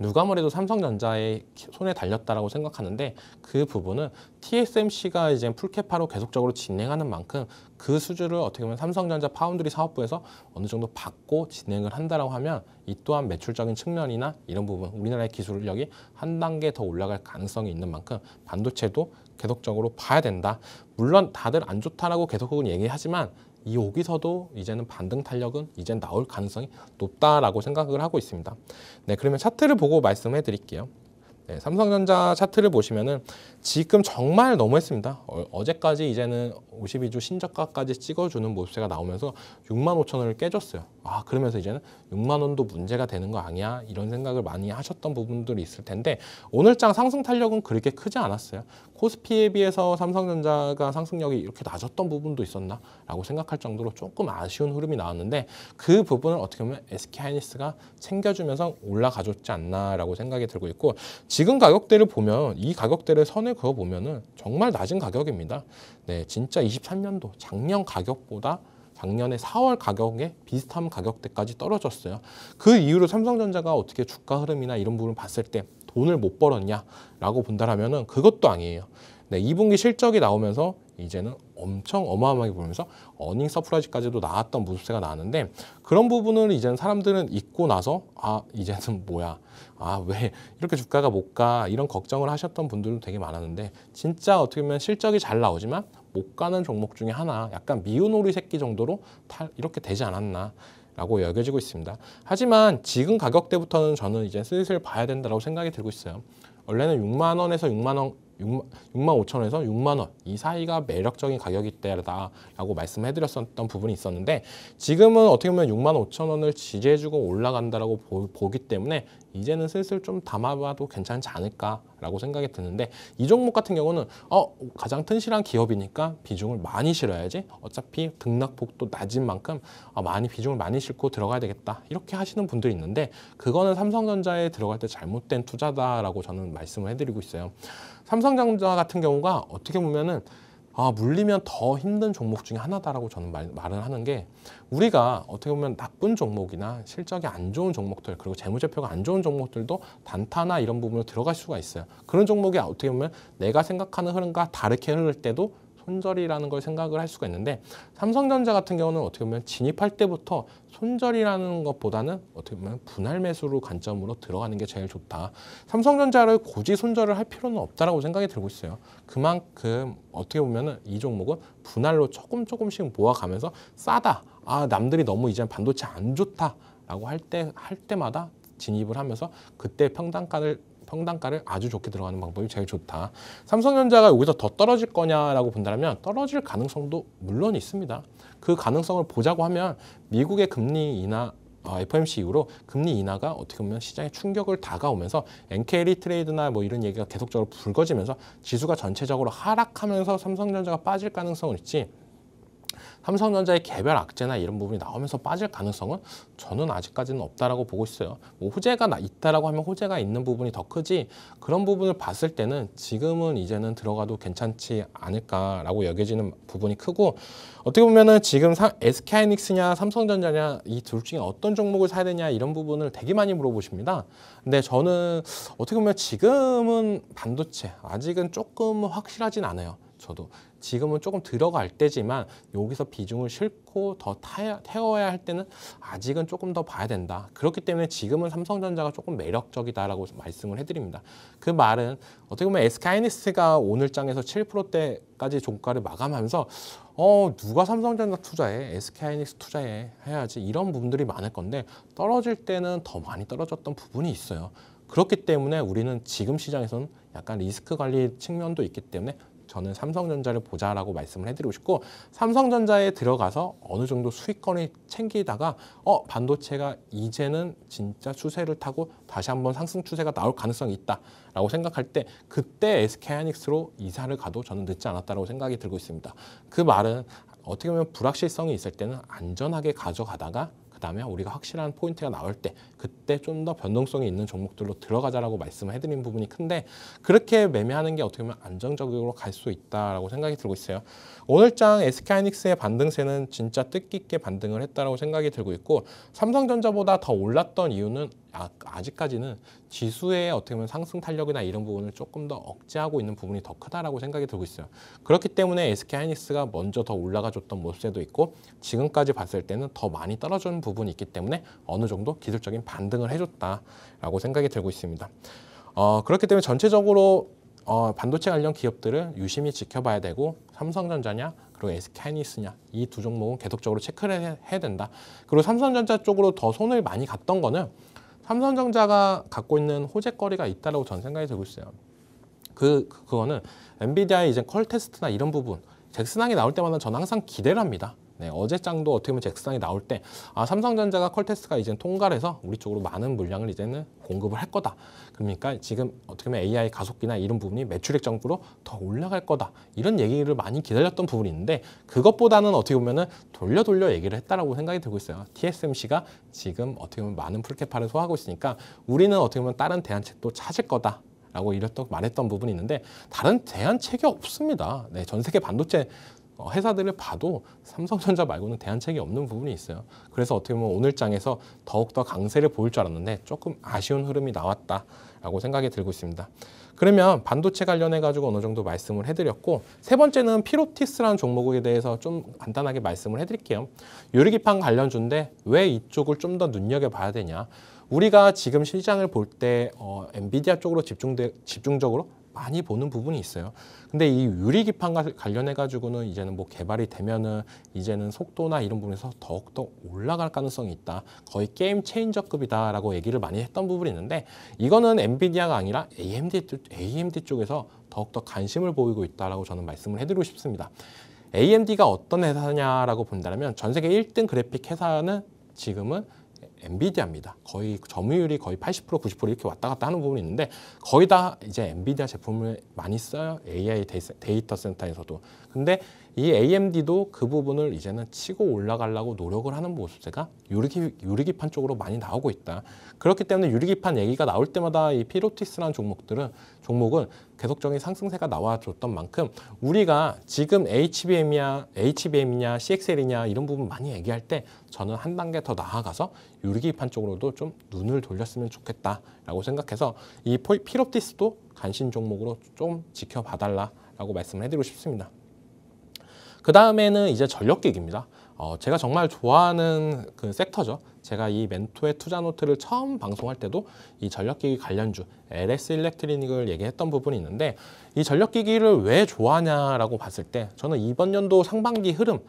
S1: 누가 뭐래도 삼성전자의 손에 달렸다라고 생각하는데 그 부분은 TSMC가 이제 풀케파로 계속적으로 진행하는 만큼 그 수주를 어떻게 보면 삼성전자 파운드리 사업부에서 어느 정도 받고 진행을 한다라고 하면 이 또한 매출적인 측면이나 이런 부분 우리나라의 기술력이 한 단계 더 올라갈 가능성이 있는 만큼 반도체도 계속적으로 봐야 된다. 물론 다들 안 좋다라고 계속 혹은 얘기하지만 이 오기서도 이제는 반등 탄력은 이제 나올 가능성이 높다라고 생각을 하고 있습니다. 네, 그러면 차트를 보고 말씀해 드릴게요. 네, 삼성전자 차트를 보시면은 지금 정말 너무했습니다. 어, 어제까지 이제는 52주 신저가까지 찍어주는 모습새가 나오면서 6만 5천 원을 깨줬어요. 아 그러면서 이제는 6만 원도 문제가 되는 거 아니야 이런 생각을 많이 하셨던 부분들이 있을 텐데 오늘장 상승 탄력은 그렇게 크지 않았어요. 코스피에 비해서 삼성전자가 상승력이 이렇게 낮았던 부분도 있었나 라고 생각할 정도로 조금 아쉬운 흐름이 나왔는데 그 부분을 어떻게 보면 SK하이닉스가 챙겨주면서 올라가줬지 않나라고 생각이 들고 있고 지금 가격대를 보면 이 가격대를 선회 손을 그어 보면은 정말 낮은 가격입니다. 네, 진짜 23년도 작년 가격보다 작년에 4월 가격에 비슷한 가격대까지 떨어졌어요. 그 이후로 삼성전자가 어떻게 주가 흐름이나 이런 부분 봤을 때 돈을 못 벌었냐라고 본다라면은 그것도 아니에요. 네, 2분기 실적이 나오면서 이제는 엄청 어마어마하게 보면서 어닝 서프라이즈까지도 나왔던 모습세가 나왔는데 그런 부분을 이제는 사람들은 잊고 나서 아 이제는 뭐야 아 왜 이렇게 주가가 못 가 이런 걱정을 하셨던 분들도 되게 많았는데 진짜 어떻게 보면 실적이 잘 나오지만 못 가는 종목 중에 하나 약간 미운 오리 새끼 정도로 이렇게 되지 않았나 라고 여겨지고 있습니다. 하지만 지금 가격대부터는 저는 이제 슬슬 봐야 된다고 생각이 들고 있어요. 원래는 6만 원에서 6만 원 6만, 6만 5천 원에서 6만 원 이 사이가 매력적인 가격이다라고 말씀해드렸었던 부분이 있었는데 지금은 어떻게 보면 6만 5천 원을 지지해주고 올라간다고 보, 보기 때문에 이제는 슬슬 좀 담아봐도 괜찮지 않을까라고 생각이 드는데 이 종목 같은 경우는 어 가장 튼실한 기업이니까 비중을 많이 실어야지 어차피 등락폭도 낮은 만큼 어, 많이 비중을 많이 싣고 들어가야 되겠다 이렇게 하시는 분들이 있는데 그거는 삼성전자에 들어갈 때 잘못된 투자다라고 저는 말씀을 해드리고 있어요. 삼성전자 같은 경우가 어떻게 보면은 아, 물리면 더 힘든 종목 중에 하나다라고 저는 말, 말을 하는 게 우리가 어떻게 보면 나쁜 종목이나 실적이 안 좋은 종목들 그리고 재무제표가 안 좋은 종목들도 단타나 이런 부분으로 들어갈 수가 있어요. 그런 종목이 어떻게 보면 내가 생각하는 흐름과 다르게 흐를 때도 손절이라는 걸 생각을 할 수가 있는데 삼성전자 같은 경우는 어떻게 보면 진입할 때부터 손절이라는 것보다는 어떻게 보면 분할 매수로 관점으로 들어가는 게 제일 좋다. 삼성전자를 고지 손절을 할 필요는 없다라고 생각이 들고 있어요. 그만큼 어떻게 보면이 종목은 분할로 조금 조금씩 모아가면서 싸다. 아 남들이 너무 이제 반도체 안 좋다라고 할 때 할 때마다 진입을 하면서 그때 평단가를 평당가를 아주 좋게 들어가는 방법이 제일 좋다. 삼성전자가 여기서 더 떨어질 거냐라고 본다면 떨어질 가능성도 물론 있습니다. 그 가능성을 보자고 하면 미국의 금리 인하 f m c 이후로 금리 인하가 어떻게 보면 시장에 충격을 다가오면서 NK리 트레이드나 뭐 이런 얘기가 계속적으로 불거지면서 지수가 전체적으로 하락하면서 삼성전자가 빠질 가능성은 있지 삼성전자의 개별 악재나 이런 부분이 나오면서 빠질 가능성은 저는 아직까지는 없다라고 보고 있어요. 뭐 호재가 있다라고 하면 호재가 있는 부분이 더 크지 그런 부분을 봤을 때는 지금은 이제는 들어가도 괜찮지 않을까라고 여겨지는 부분이 크고 어떻게 보면은 지금 SK하이닉스냐 삼성전자냐 이 둘 중에 어떤 종목을 사야 되냐 이런 부분을 되게 많이 물어보십니다. 근데 저는 어떻게 보면 지금은 반도체 아직은 조금 확실하진 않아요. 저도 지금은 조금 들어갈 때지만 여기서 비중을 싣고 더 타야, 태워야 할 때는 아직은 조금 더 봐야 된다. 그렇기 때문에 지금은 삼성전자가 조금 매력적이다라고 말씀을 해드립니다. 그 말은 어떻게 보면 SK하이닉스가 오늘 장에서 7%대까지 종가를 마감하면서 어 누가 삼성전자 투자해 SK하이닉스 투자해 해야지 이런 부분들이 많을 건데 떨어질 때는 더 많이 떨어졌던 부분이 있어요. 그렇기 때문에 우리는 지금 시장에서는 약간 리스크 관리 측면도 있기 때문에 저는 삼성전자를 보자라고 말씀을 해드리고 싶고 삼성전자에 들어가서 어느 정도 수익권을 챙기다가 어 반도체가 이제는 진짜 추세를 타고 다시 한번 상승 추세가 나올 가능성이 있다라고 생각할 때 그때 SK 하이닉스로 이사를 가도 저는 늦지 않았다라고 생각이 들고 있습니다. 그 말은 어떻게 보면 불확실성이 있을 때는 안전하게 가져가다가 그 다음에 우리가 확실한 포인트가 나올 때 그때 좀 더 변동성이 있는 종목들로 들어가자라고 말씀을 해드린 부분이 큰데 그렇게 매매하는 게 어떻게 보면 안정적으로 갈 수 있다라고 생각이 들고 있어요. 오늘장 SK하이닉스의 반등세는 진짜 뜻깊게 반등을 했다라고 생각이 들고 있고 삼성전자보다 더 올랐던 이유는 아, 아직까지는 지수의 어떻게 보면 상승 탄력이나 이런 부분을 조금 더 억제하고 있는 부분이 더 크다라고 생각이 들고 있어요. 그렇기 때문에 SK하이닉스가 먼저 더 올라가 줬던 모습도 에 있고 지금까지 봤을 때는 더 많이 떨어지는 부분이 있기 때문에 어느 정도 기술적인 반등을 해줬다라고 생각이 들고 있습니다. 어, 그렇기 때문에 전체적으로 어, 반도체 관련 기업들은 유심히 지켜봐야 되고 삼성전자냐 그리고 SK하이닉스냐 이 두 종목은 계속적으로 체크를 해야 된다. 그리고 삼성전자 쪽으로 더 손을 많이 갔던 거는 삼성전자가 갖고 있는 호재거리가 있다라고 전 생각이 들고 있어요. 그, 그거는 엔비디아의 이제 컬 테스트나 이런 부분 잭슨항이 나올 때마다 저는 항상 기대를 합니다. 네, 어제장도 어떻게 보면 잭슨이 스 나올 때 아, 삼성전자가 컬테스가 이제 통과를 해서 우리 쪽으로 많은 물량을 이제는 공급을 할 거다. 그러니까 지금 어떻게 보면 AI 가속기나 이런 부분이 매출액 정도로 더 올라갈 거다. 이런 얘기를 많이 기다렸던 부분이 있는데 그것보다는 어떻게 보면 돌려 돌려 얘기를 했다라고 생각이 들고 있어요. TSMC가 지금 어떻게 보면 많은 풀케파를 소화하고 있으니까 우리는 어떻게 보면 다른 대안책도 찾을 거다. 라고 이랬던 말했던 부분이 있는데 다른 대안책이 없습니다. 네, 전 세계 반도체 어, 회사들을 봐도 삼성전자 말고는 대안책이 없는 부분이 있어요. 그래서 어떻게 보면 오늘 장에서 더욱더 강세를 보일 줄 알았는데 조금 아쉬운 흐름이 나왔다라고 생각이 들고 있습니다. 그러면 반도체 관련해 가지고 어느 정도 말씀을 해드렸고 세 번째는 피로티스라는 종목에 대해서 좀 간단하게 말씀을 해드릴게요. 요리기판 관련주인데 왜 이쪽을 좀 더 눈여겨봐야 되냐. 우리가 지금 시장을 볼때 어, 엔비디아 쪽으로 집중 집중적으로 많이 보는 부분이 있어요. 근데 이 유리 기판과 관련해 가지고는 이제는 뭐 개발이 되면은 이제는 속도나 이런 부분에서 더욱더 올라갈 가능성이 있다. 거의 게임 체인저급이다라고 얘기를 많이 했던 부분이 있는데 이거는 엔비디아가 아니라 AMD AMD 쪽에서 더욱더 관심을 보이고 있다라고 저는 말씀을 해드리고 싶습니다. AMD가 어떤 회사냐라고 본다면 전 세계 1등 그래픽 회사는 지금은 엔비디아입니다. 거의 점유율이 거의 80% 90% 이렇게 왔다 갔다 하는 부분이 있는데 거의 다 이제 엔비디아 제품을 많이 써요. AI 데이터 센터에서도. 근데 이 AMD도 그 부분을 이제는 치고 올라가려고 노력을 하는 모습새가 유리기, 유리기판 쪽으로 많이 나오고 있다. 그렇기 때문에 유리기판 얘기가 나올 때마다 이 피로티스라는 종목들은 종목은 계속적인 상승세가 나와줬던 만큼 우리가 지금 h b m 이냐 HBM이냐, CXL이냐 이런 부분 많이 얘기할 때 저는 한 단계 더 나아가서 유리기판 쪽으로도 좀 눈을 돌렸으면 좋겠다라고 생각해서 이피로티스도 관심 종목으로 좀 지켜봐달라라고 말씀을 해드리고 싶습니다. 그 다음에는 이제 전력기기입니다. 어, 제가 정말 좋아하는 그 섹터죠. 제가 이 멘토의 투자 노트를 처음 방송할 때도 이 전력기기 관련주 LS 일렉트리닉을 얘기했던 부분이 있는데 이 전력기기를 왜 좋아하냐라고 봤을 때 저는 이번 연도 상반기 흐름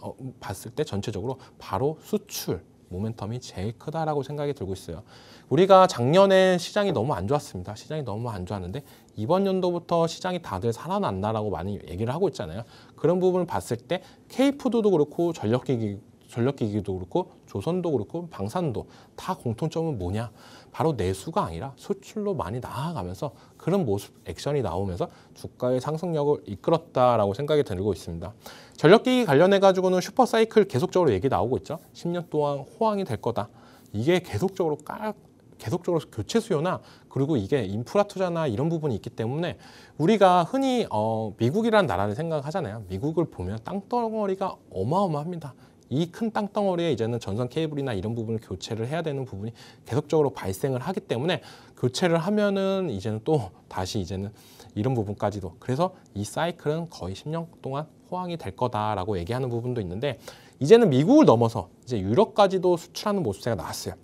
S1: 어, 봤을 때 전체적으로 바로 수출 모멘텀이 제일 크다라고 생각이 들고 있어요. 우리가 작년에 시장이 너무 안 좋았습니다. 시장이 너무 안 좋았는데 이번 연도부터 시장이 다들 살아난다라고 많이 얘기를 하고 있잖아요. 그런 부분을 봤을 때 K푸드도 그렇고 전력기기 전력기기도 그렇고 조선도 그렇고 방산도 다 공통점은 뭐냐? 바로 내수가 아니라 수출로 많이 나아가면서 그런 모습 액션이 나오면서 주가의 상승력을 이끌었다라고 생각이 들고 있습니다. 전력기기 관련해 가지고는 슈퍼사이클 계속적으로 얘기 나오고 있죠. 10년 동안 호황이 될 거다. 이게 계속적으로 깔 계속적으로 교체 수요나 그리고 이게 인프라 투자나 이런 부분이 있기 때문에 우리가 흔히 어, 미국이라는 나라를 생각하잖아요. 미국을 보면 땅덩어리가 어마어마합니다. 이 큰 땅덩어리에 이제는 전선 케이블이나 이런 부분을 교체를 해야 되는 부분이 계속적으로 발생을 하기 때문에 교체를 하면은 이제는 또 다시 이제는 이런 부분까지도 그래서 이 사이클은 거의 10년 동안 호황이 될 거다라고 얘기하는 부분도 있는데 이제는 미국을 넘어서 이제 유럽까지도 수출하는 모습새가 나왔어요.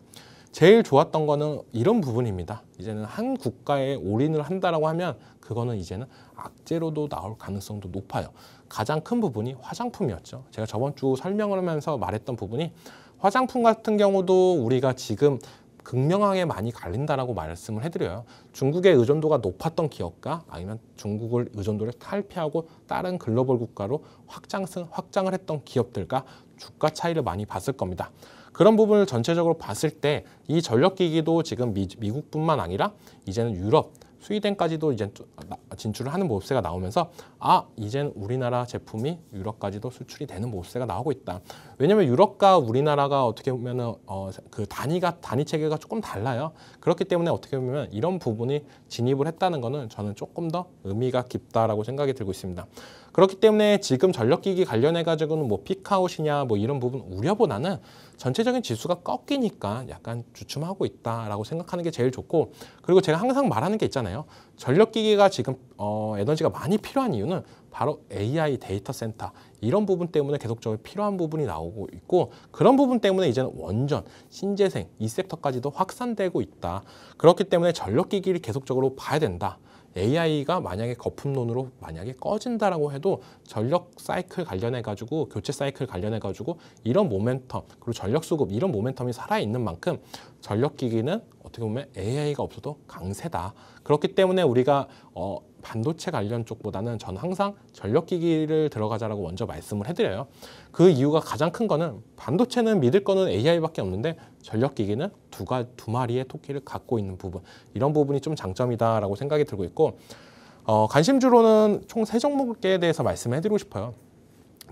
S1: 제일 좋았던 거는 이런 부분입니다. 이제는 한 국가에 올인을 한다라고 하면 그거는 이제는 악재로도 나올 가능성도 높아요. 가장 큰 부분이 화장품이었죠. 제가 저번 주 설명을 하면서 말했던 부분이 화장품 같은 경우도 우리가 지금 극명하게 많이 갈린다라고 말씀을 해드려요. 중국의 의존도가 높았던 기업과 아니면 중국을 의존도를 탈피하고 다른 글로벌 국가로 확장, 확장을 했던 기업들과 주가 차이를 많이 봤을 겁니다. 그런 부분을 전체적으로 봤을 때 이 전력기기도 지금 미, 미국뿐만 아니라 이제는 유럽, 스위덴까지도 이제 아, 진출을 하는 모습새가 나오면서 아 이젠 우리나라 제품이 유럽까지도 수출이 되는 모습새가 나오고 있다. 왜냐하면 유럽과 우리나라가 어떻게 보면은 어, 그 단위가 단위 체계가 조금 달라요. 그렇기 때문에 어떻게 보면 이런 부분이 진입을 했다는 거는 저는 조금 더 의미가 깊다라고 생각이 들고 있습니다. 그렇기 때문에 지금 전력기기 관련해 가지고는 뭐 피카웃이냐 뭐 이런 부분 우려보다는 전체적인 지수가 꺾이니까 약간 주춤하고 있다라고 생각하는 게 제일 좋고 그리고 제가 항상 말하는 게 있잖아요. 전력기기가 지금 어, 에너지가 많이 필요한 이유는 바로 AI 데이터 센터 이런 부분 때문에 계속적으로 필요한 부분이 나오고 있고 그런 부분 때문에 이제는 원전, 신재생 이 섹터까지도 확산되고 있다. 그렇기 때문에 전력기기를 계속적으로 봐야 된다. AI가 만약에 거품론으로 만약에 꺼진다라고 해도 전력 사이클 관련해 가지고 교체 사이클 관련해 가지고 이런 모멘텀 그리고 전력 수급 이런 모멘텀이 살아 있는 만큼 전력 기기는 어떻게 보면 AI가 없어도 강세다. 그렇기 때문에 우리가 어 반도체 관련 쪽보다는 저는 항상 전력기기를 들어가자라고 먼저 말씀을 해드려요. 그 이유가 가장 큰 거는 반도체는 믿을 거는 AI밖에 없는데 전력기기는 두가 두 마리의 토끼를 갖고 있는 부분 이런 부분이 좀 장점이다라고 생각이 들고 있고 어, 관심주로는 총 세 종목에 대해서 말씀해드리고 을 싶어요.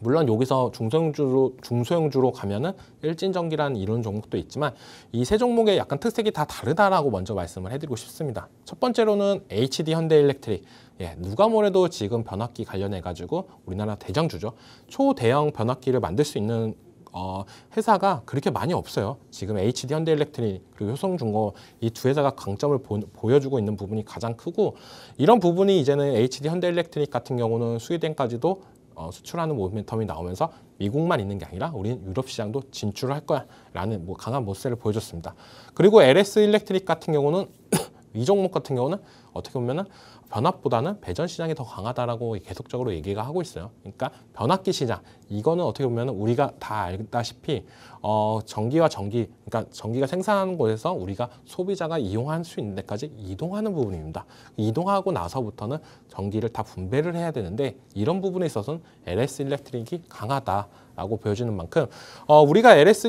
S1: 물론 여기서 중소형주로 중소형주로 가면은 일진전기란 이런 종목도 있지만 이 세 종목의 약간 특색이 다 다르다라고 먼저 말씀을 해드리고 싶습니다. 첫 번째로는 HD 현대일렉트릭 예, 누가 뭐래도 지금 변압기 관련해 가지고 우리나라 대장주죠. 초대형 변압기를 만들 수 있는 어, 회사가 그렇게 많이 없어요. 지금 HD 현대일렉트릭 그리고 효성중고 이두 회사가 강점을 보, 여주고 있는 부분이 가장 크고 이런 부분이 이제는 HD 현대일렉트릭 같은 경우는 수웨대까지도 어, 수출하는 모멘텀이 나오면서 미국만 있는 게 아니라 우리는 유럽 시장도 진출할 거야 라는 뭐 강한 모세를 보여줬습니다. 그리고 LS 일렉트릭 같은 경우는 이 종목 같은 경우는 어떻게 보면은 변압보다는 배전 시장이 더 강하다라고 계속적으로 얘기가 하고 있어요. 그러니까 변압기 시장 이거는 어떻게 보면 우리가 다 알다시피 어, 전기와 전기 그러니까 전기가 생산하는 곳에서 우리가 소비자가 이용할 수 있는 데까지 이동하는 부분입니다. 이동하고 나서부터는 전기를 다 분배를 해야 되는데 이런 부분에 있어서는 LS 일렉트릭이 강하다. 라고 보여지는 만큼 어, 우리가 LS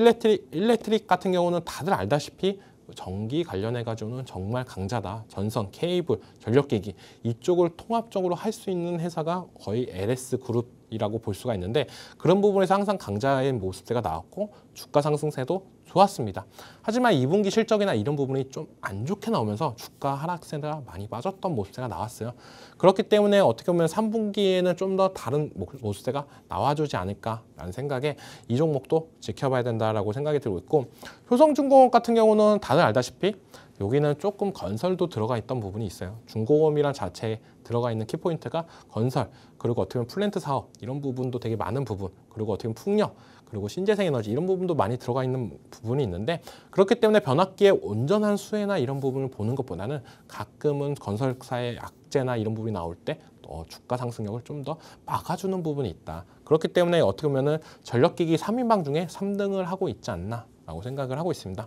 S1: 일렉트릭 같은 경우는 다들 알다시피 전기 관련해 가지고는 정말 강자다. 전선, 케이블, 전력기기 이쪽을 통합적으로 할 수 있는 회사가 거의 LS 그룹 이라고 볼 수가 있는데 그런 부분에서 항상 강자의 모습새가 나왔고 주가 상승세도 좋았습니다. 하지만 2분기 실적이나 이런 부분이 좀 안 좋게 나오면서 주가 하락세가 많이 빠졌던 모습새가 나왔어요. 그렇기 때문에 어떻게 보면 3분기에는 좀 더 다른 모습새가 나와주지 않을까라는 생각에 이 종목도 지켜봐야 된다라고 생각이 들고 있고 효성중공업 같은 경우는 다들 알다시피 여기는 조금 건설도 들어가 있던 부분이 있어요. 중공업이란 자체에 들어가 있는 키포인트가 건설, 그리고 어떻게 보면 플랜트 사업 이런 부분도 되게 많은 부분, 그리고 어떻게 보면 풍력 그리고 신재생 에너지 이런 부분도 많이 들어가 있는 부분이 있는데 그렇기 때문에 변압기의 온전한 수혜나 이런 부분을 보는 것보다는 가끔은 건설사의 악재나 이런 부분이 나올 때 어, 주가 상승력을 좀 더 막아주는 부분이 있다. 그렇기 때문에 어떻게 보면 전력기기 3인방 중에 3등을 하고 있지 않나라고 생각을 하고 있습니다.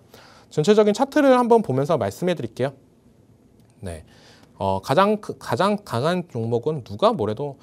S1: 전체적인 차트를 한번 보면서 말씀해 드릴게요. 네. 어, 가장 가장 강한 종목은 누가 뭐래도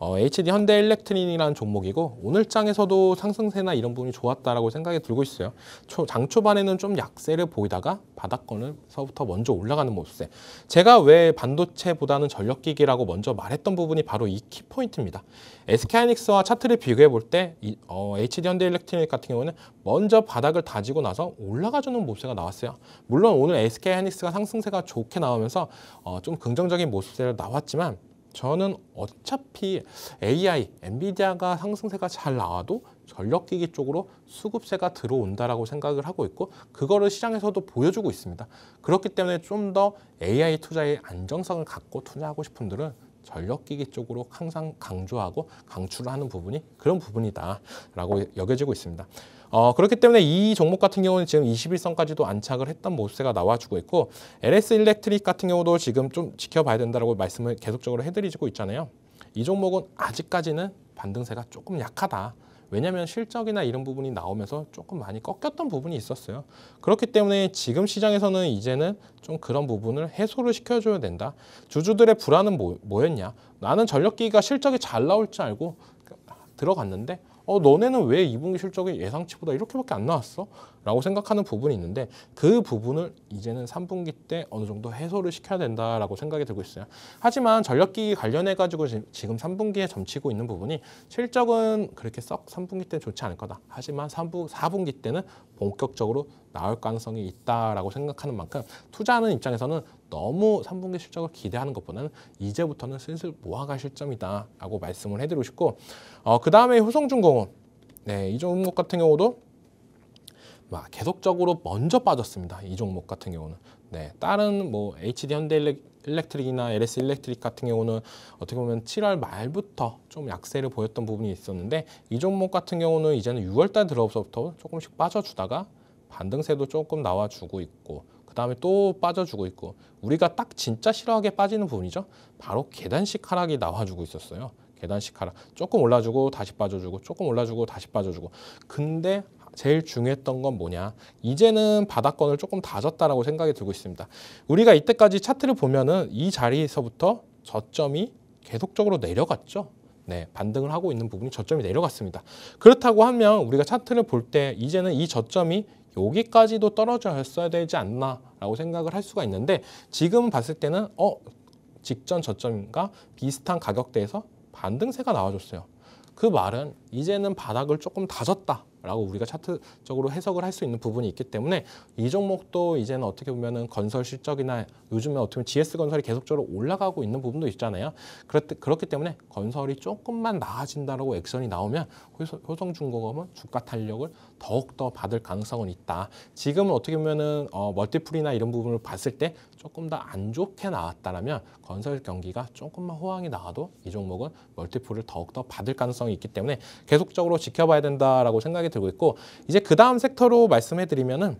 S1: 어, HD 현대 일렉트린이라는 종목이고 오늘 장에서도 상승세나 이런 부분이 좋았다라고 생각이 들고 있어요. 초, 장 초반에는 좀 약세를 보이다가 바닥권에서부터 먼저 올라가는 모습에 제가 왜 반도체보다는 전력기기라고 먼저 말했던 부분이 바로 이 키포인트입니다. SK하이닉스와 차트를 비교해 볼때 어, HD 현대 일렉트린 같은 경우는 먼저 바닥을 다지고 나서 올라가주는 모습새가 나왔어요. 물론 오늘 SK하이닉스가 상승세가 좋게 나오면서 어, 좀 긍정적인 모습새를 나왔지만 저는 어차피 AI, 엔비디아가 상승세가 잘 나와도 전력기기 쪽으로 수급세가 들어온다라고 생각을 하고 있고 그거를 시장에서도 보여주고 있습니다. 그렇기 때문에 좀 더 AI 투자의 안정성을 갖고 투자하고 싶은 분들은 전력기기 쪽으로 항상 강조하고 강추를 하는 부분이 그런 부분이다라고 여겨지고 있습니다. 어, 그렇기 때문에 이 종목 같은 경우는 지금 21선까지도 안착을 했던 모습새가 나와주고 있고 LS 일렉트릭 같은 경우도 지금 좀 지켜봐야 된다고 말씀을 계속적으로 해드리고 있잖아요. 이 종목은 아직까지는 반등세가 조금 약하다. 왜냐하면 실적이나 이런 부분이 나오면서 조금 많이 꺾였던 부분이 있었어요. 그렇기 때문에 지금 시장에서는 이제는 좀 그런 부분을 해소를 시켜줘야 된다. 주주들의 불안은 뭐, 뭐였냐? 나는 전력기기가 실적이 잘 나올 줄 알고 들어갔는데 어, 너네는 왜 2분기 실적이 예상치보다 이렇게밖에 안 나왔어? 라고 생각하는 부분이 있는데 그 부분을 이제는 3분기 때 어느 정도 해소를 시켜야 된다라고 생각이 들고 있어요. 하지만 전력기 관련해가지고 지금 3분기에 점치고 있는 부분이 실적은 그렇게 썩 3분기 때 좋지 않을 거다. 하지만 3부, 4분기 때는 본격적으로 나올 가능성이 있다라고 생각하는 만큼 투자하는 입장에서는 너무 3분기 실적을 기대하는 것보다는 이제부터는 슬슬 모아가 실점이다라고 말씀을 해드리고 싶고 어, 그 다음에 효성중공업 네, 이 종목 같은 경우도 막 계속적으로 먼저 빠졌습니다. 이 종목 같은 경우는 네, 다른 뭐 HD 현대 일렉트릭이나 LS 일렉트릭 같은 경우는 어떻게 보면 7월 말부터 좀 약세를 보였던 부분이 있었는데 이 종목 같은 경우는 이제는 6월달 들어서부터 조금씩 빠져주다가 반등세도 조금 나와주고 있고 그 다음에 또 빠져주고 있고 우리가 딱 진짜 싫어하게 빠지는 부분이죠. 바로 계단식 하락이 나와주고 있었어요. 계단식 하락. 조금 올라주고 다시 빠져주고 조금 올라주고 다시 빠져주고 근데 제일 중요했던 건 뭐냐 이제는 바닥권을 조금 다졌다라고 생각이 들고 있습니다 우리가 이때까지 차트를 보면은 이 자리에서부터 저점이 계속적으로 내려갔죠 네, 반등을 하고 있는 부분이 저점이 내려갔습니다. 그렇다고 하면 우리가 차트를 볼 때 이제는 이 저점이 여기까지도 떨어져야 되지 않나라고 생각을 할 수가 있는데 지금 봤을 때는 어 직전 저점과 비슷한 가격대에서 반등세가 나와줬어요. 그 말은 이제는 바닥을 조금 다졌다. 라고 우리가 차트적으로 해석을 할 수 있는 부분이 있기 때문에 이 종목도 이제는 어떻게 보면은 건설 실적이나 요즘에 어떻게 보면 GS 건설이 계속적으로 올라가고 있는 부분도 있잖아요. 그렇, 그렇기 때문에 건설이 조금만 나아진다라고 액션이 나오면 효성중공업은 주가 탄력을 더욱더 받을 가능성은 있다. 지금은 어떻게 보면은 어, 멀티플이나 이런 부분을 봤을 때 조금 더 안 좋게 나왔다라면 건설 경기가 조금만 호황이 나와도 이 종목은 멀티플을 더욱더 받을 가능성이 있기 때문에 계속적으로 지켜봐야 된다라고 생각이 들고 있고 이제 그 다음 섹터로 말씀해 드리면은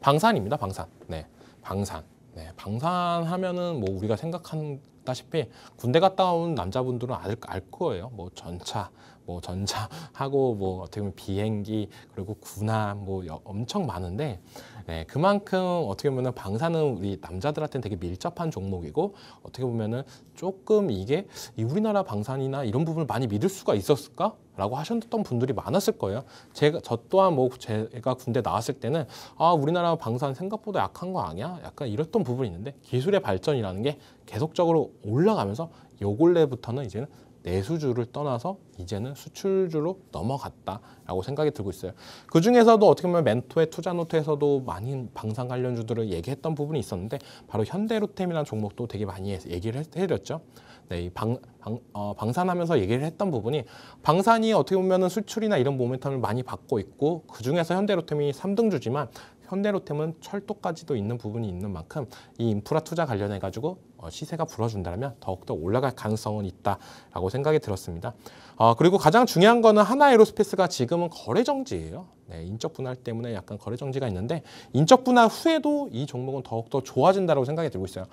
S1: 방산입니다. 방산. 네. 방산. 네, 방산하면은 뭐 우리가 생각한 다시피 군대 갔다 온 남자분들은 알, 알 거예요. 뭐 전차, 뭐 전차하고 뭐 어떻게 보면 비행기 그리고 군함 뭐 여, 엄청 많은데 네, 그만큼 어떻게 보면은 방사는 우리 남자들한테는 되게 밀접한 종목이고 어떻게 보면은 조금 이게 이 우리나라 방산이나 이런 부분을 많이 믿을 수가 있었을까? 라고 하셨던 분들이 많았을 거예요. 제가, 저 또한 뭐 제가 군대 나왔을 때는 아, 우리나라 방산 생각보다 약한 거 아니야? 약간 이랬던 부분이 있는데 기술의 발전이라는 게 계속적으로 올라가면서 요 근래부터는 이제는 내수주를 떠나서 이제는 수출주로 넘어갔다라고 생각이 들고 있어요. 그 중에서도 어떻게 보면 멘토의 투자 노트에서도 많이 방산 관련주들을 얘기했던 부분이 있었는데 바로 현대로템이라는 종목도 되게 많이 얘기를 해드렸죠. 네, 방, 방, 어, 방산하면서 얘기를 했던 부분이 방산이 어떻게 보면 은 수출이나 이런 모멘텀을 많이 받고 있고 그중에서 현대로템이 3등 주지만 현대로템은 철도까지도 있는 부분이 있는 만큼 이 인프라 투자 관련해 가지고 어, 시세가 불어준다면 더욱더 올라갈 가능성은 있다라고 생각이 들었습니다. 어, 그리고 가장 중요한 거는 하나 에로스페이스가 지금은 거래 정지예요. 네, 인적 분할 때문에 약간 거래 정지가 있는데 인적 분할 후에도 이 종목은 더욱더 좋아진다고 생각이 들고 있어요.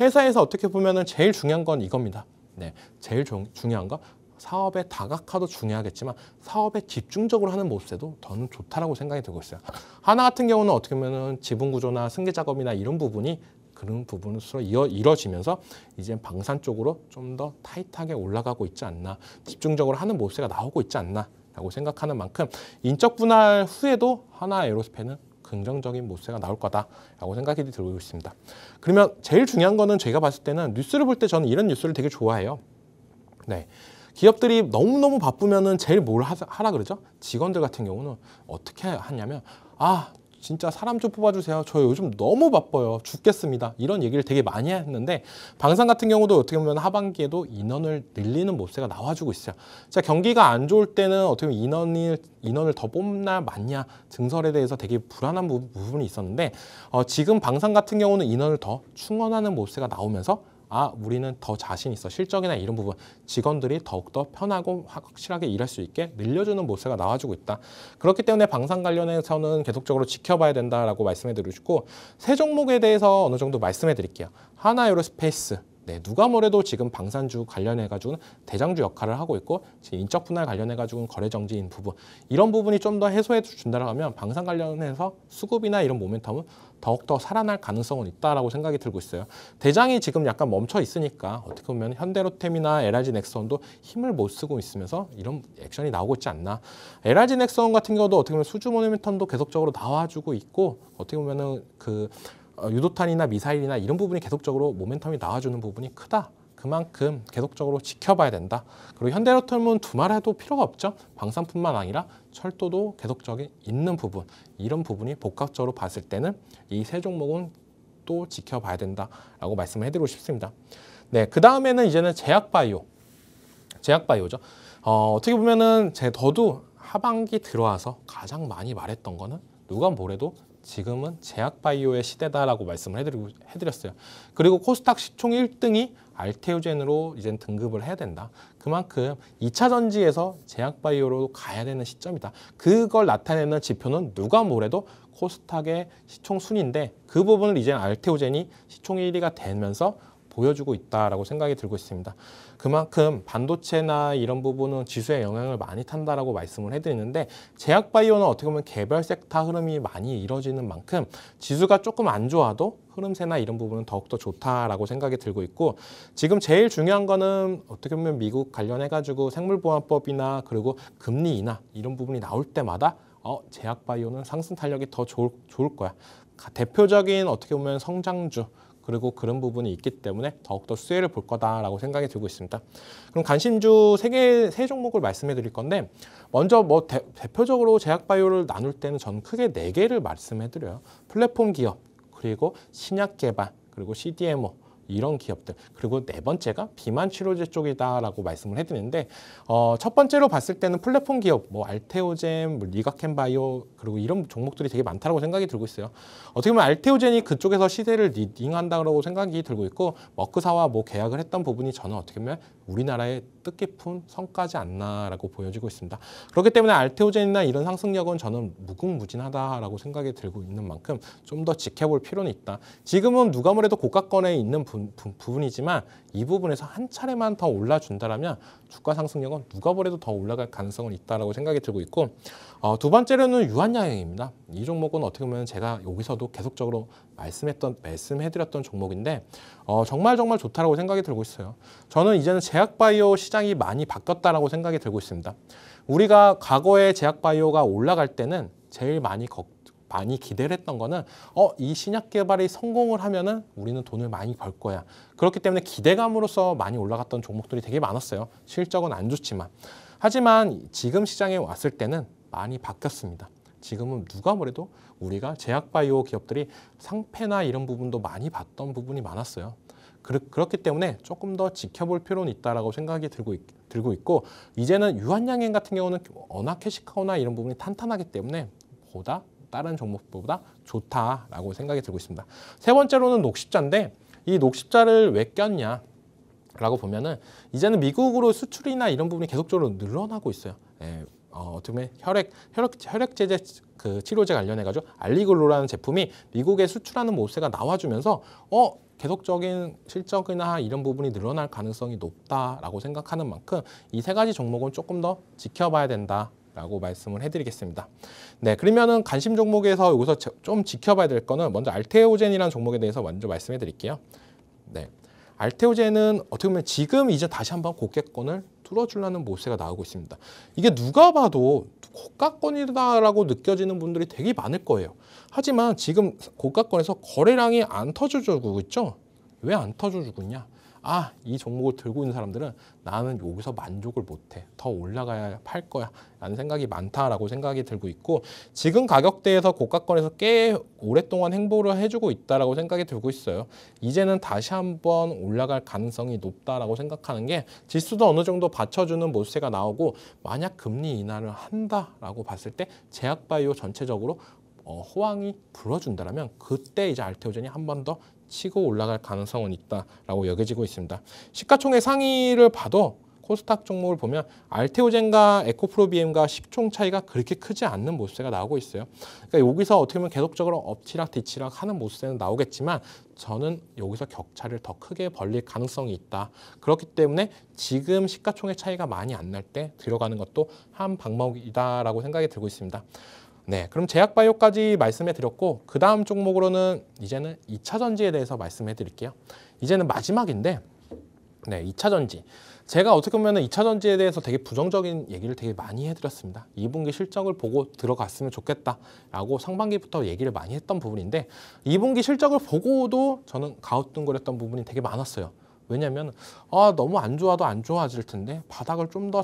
S1: 회사에서 어떻게 보면 제일 중요한 건 이겁니다. 네, 제일 중요한 거 사업의 다각화도 중요하겠지만 사업에 집중적으로 하는 모습에도 더는 좋다라고 생각이 들고 있어요. 하나 같은 경우는 어떻게 보면 지분 구조나 승계 작업이나 이런 부분이 그런 부분으로 이어 이뤄지면서 이제 방산 쪽으로 좀 더 타이트하게 올라가고 있지 않나 집중적으로 하는 모습이 나오고 있지 않나라고 생각하는 만큼 인적 분할 후에도 하나 에로스페는 긍정적인 모습이 나올 거다라고 생각이 들고 있습니다. 그러면 제일 중요한 거는 제가 봤을 때는 뉴스를 볼 때 저는 이런 뉴스를 되게 좋아해요. 네. 기업들이 너무너무 바쁘면은 제일 뭘 하, 라 그러죠? 직원들 같은 경우는 어떻게 하냐면 아 진짜 사람 좀 뽑아주세요. 저 요즘 너무 바빠요. 죽겠습니다. 이런 얘기를 되게 많이 했는데 방산 같은 경우도 어떻게 보면 하반기에도 인원을 늘리는 모세가 나와주고 있어요. 자 경기가 안 좋을 때는 어떻게 보면 인원이, 인원을 더 뽑나 맞냐 증설에 대해서 되게 불안한 부, 분이 있었는데 어, 지금 방산 같은 경우는 인원을 더 충원하는 모세가 나오면서 아 우리는 더 자신 있어 실적이나 이런 부분 직원들이 더욱더 편하고 확실하게 일할 수 있게 늘려주는 모습이 나와주고 있다. 그렇기 때문에 방산 관련해서는 계속적으로 지켜봐야 된다라고 말씀해드리고 싶고 세 종목에 대해서 어느 정도 말씀해드릴게요. 하나 에로스페이스 네, 누가 뭐래도 지금 방산주 관련해가지고는 대장주 역할을 하고 있고 지금 인적 분할 관련해가지고는 거래 정지인 부분 이런 부분이 좀 더 해소해 준다고 하면 방산 관련해서 수급이나 이런 모멘텀은 더욱더 살아날 가능성은 있다라고 생각이 들고 있어요. 대장이 지금 약간 멈춰 있으니까 어떻게 보면 현대로템이나 LRG 넥스원도 힘을 못 쓰고 있으면서 이런 액션이 나오고 있지 않나. LRG 넥스원 같은 경우도 어떻게 보면 수주 모멘텀도 계속적으로 나와주고 있고 어떻게 보면은 그 어, 유도탄이나 미사일이나 이런 부분이 계속적으로 모멘텀이 나와주는 부분이 크다. 그만큼 계속적으로 지켜봐야 된다. 그리고 현대로템은 두말해도 필요가 없죠. 방산뿐만 아니라 철도도 계속적인 있는 부분 이런 부분이 복합적으로 봤을 때는 이 세 종목은 또 지켜봐야 된다라고 말씀을 해드리고 싶습니다. 네, 그 다음에는 이제는 제약바이오, 제약바이오죠. 어, 어떻게 보면은 제 더도 하반기 들어와서 가장 많이 말했던 거는 누가 뭐래도 지금은 제약바이오의 시대다라고 말씀을 해드리고, 해드렸어요. 그리고 코스닥 시총 1등이 알테오젠으로 이젠 등급을 해야 된다. 그만큼 2차 전지에서 제약바이오로 가야 되는 시점이다. 그걸 나타내는 지표는 누가 뭐래도 코스닥의 시총 순인데 그 부분을 이제 알테오젠이 시총 1위가 되면서 보여주고 있다라고 생각이 들고 있습니다. 그만큼 반도체나 이런 부분은 지수에 영향을 많이 탄다라고 말씀을 해드리는데 제약바이오는 어떻게 보면 개별 섹터 흐름이 많이 이뤄지는 만큼 지수가 조금 안 좋아도 흐름세나 이런 부분은 더욱더 좋다라고 생각이 들고 있고 지금 제일 중요한 거는 어떻게 보면 미국 관련해가지고 생물보안법이나 그리고 금리 인하 이런 부분이 나올 때마다 어, 제약바이오는 상승 탄력이 더 좋을, 좋을 거야. 대표적인 어떻게 보면 성장주 그리고 그런 부분이 있기 때문에 더욱더 수혜를 볼 거다라고 생각이 들고 있습니다. 그럼 관심주 세 개 세 종목을 말씀해 드릴 건데 먼저 뭐 대, 표적으로 제약바이오를 나눌 때는 저는 크게 네개를 말씀해 드려요. 플랫폼 기업, 그리고 신약 개발, 그리고 CDMO, 이런 기업들 그리고 네 번째가 비만 치료제 쪽이다라고 말씀을 해드리는데 어, 첫 번째로 봤을 때는 플랫폼 기업 뭐 알테오젠, 뭐 리가캔바이오 그리고 이런 종목들이 되게 많다라고 생각이 들고 있어요. 어떻게 보면 알테오젠이 그쪽에서 시세를 리딩한다고 생각이 들고 있고 머크사와 뭐 계약을 했던 부분이 저는 어떻게 보면 우리나라의 뜻깊은 성까지 않나라고 보여지고 있습니다. 그렇기 때문에 알테오젠이나 이런 상승력은 저는 무궁무진하다라고 생각이 들고 있는 만큼 좀 더 지켜볼 필요는 있다. 지금은 누가 뭐래도 고가권에 있는 분 부, 분이지만이 부분에서 한 차례만 더 올라준다라면 주가 상승력은 누가 보래도 더 올라갈 가능성은 있다라고 생각이 들고 있고 어, 두 번째로는 유한양행입니다. 이 종목은 어떻게 보면 제가 여기서도 계속적으로 말씀했던 말씀해드렸던 종목인데 어, 정말 정말 좋다라고 생각이 들고 있어요. 저는 이제는 제약바이오 시장이 많이 바뀌었다라고 생각이 들고 있습니다. 우리가 과거에 제약바이오가 올라갈 때는 제일 많이 걱 많이 기대를 했던 거는 어, 이 신약 개발이 성공을 하면은 우리는 돈을 많이 벌 거야. 그렇기 때문에 기대감으로서 많이 올라갔던 종목들이 되게 많았어요. 실적은 안 좋지만. 하지만 지금 시장에 왔을 때는 많이 바뀌었습니다. 지금은 누가 뭐래도 우리가 제약바이오 기업들이 상패나 이런 부분도 많이 봤던 부분이 많았어요. 그렇기 때문에 조금 더 지켜볼 필요는 있다라고 생각이 들고, 있, 들고 있고 이제는 유한양행 같은 경우는 워낙 캐시카우나 이런 부분이 탄탄하기 때문에 보다 다른 종목보다 좋다라고 생각이 들고 있습니다. 세 번째로는 녹십자인데 이 녹십자를 왜 꼈냐? 라고 보면은 이제는 미국으로 수출이나 이런 부분이 계속적으로 늘어나고 있어요. 예, 어, 어떻게 보면 혈액, 혈액, 혈액제제 그 치료제 관련해가지고 알리글로라는 제품이 미국에 수출하는 모세가 나와주면서 어 계속적인 실적이나 이런 부분이 늘어날 가능성이 높다라고 생각하는 만큼 이 세 가지 종목은 조금 더 지켜봐야 된다. 라고 말씀을 해드리겠습니다. 네, 그러면은 관심 종목에서 여기서 좀 지켜봐야 될 거는 먼저 알테오젠이라는 종목에 대해서 먼저 말씀해 드릴게요. 네. 알테오젠은 어떻게 보면 지금 이제 다시 한번 고객권을 뚫어주려는 모세가 나오고 있습니다. 이게 누가 봐도 고가권이다라고 느껴지는 분들이 되게 많을 거예요. 하지만 지금 고가권에서 거래량이 안 터져주고 있죠? 왜 안 터져주고 있냐? 아, 이 종목을 들고 있는 사람들은 나는 여기서 만족을 못해. 더 올라가야 팔 거야. 라는 생각이 많다라고 생각이 들고 있고 지금 가격대에서 고가권에서 꽤 오랫동안 행보를 해주고 있다라고 생각이 들고 있어요. 이제는 다시 한번 올라갈 가능성이 높다라고 생각하는 게 지수도 어느 정도 받쳐주는 모습새가 나오고 만약 금리 인하를 한다라고 봤을 때 제약바이오 전체적으로 어, 호황이 불어준다면 그때 이제 알테오젠이 한번더 치고 올라갈 가능성은 있다라고 여겨지고 있습니다. 시가총액 상위를 봐도 코스닥 종목을 보면 알테오젠과 에코프로비엠과 식총 차이가 그렇게 크지 않는 모습새가 나오고 있어요. 그러니까 여기서 어떻게 보면 계속적으로 엎치락 뒤치락 하는 모습새는 나오겠지만 저는 여기서 격차를 더 크게 벌릴 가능성이 있다. 그렇기 때문에 지금 시가총액 차이가 많이 안 날 때 들어가는 것도 한 방법이다라고 생각이 들고 있습니다. 네, 그럼 제약바이오까지 말씀해 드렸고 그 다음 종목으로는 이제는 2차 전지에 대해서 말씀해 드릴게요. 이제는 마지막인데 네, 2차 전지. 제가 어떻게 보면 2차 전지에 대해서 되게 부정적인 얘기를 되게 많이 해드렸습니다. 2분기 실적을 보고 들어갔으면 좋겠다라고 상반기부터 얘기를 많이 했던 부분인데 2분기 실적을 보고도 저는 가우뚱거렸던 부분이 되게 많았어요. 왜냐면 아 너무 안 좋아도 안 좋아질 텐데 바닥을 좀 더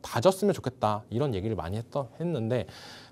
S1: 다졌으면 좋겠다 이런 얘기를 많이 했던 했는데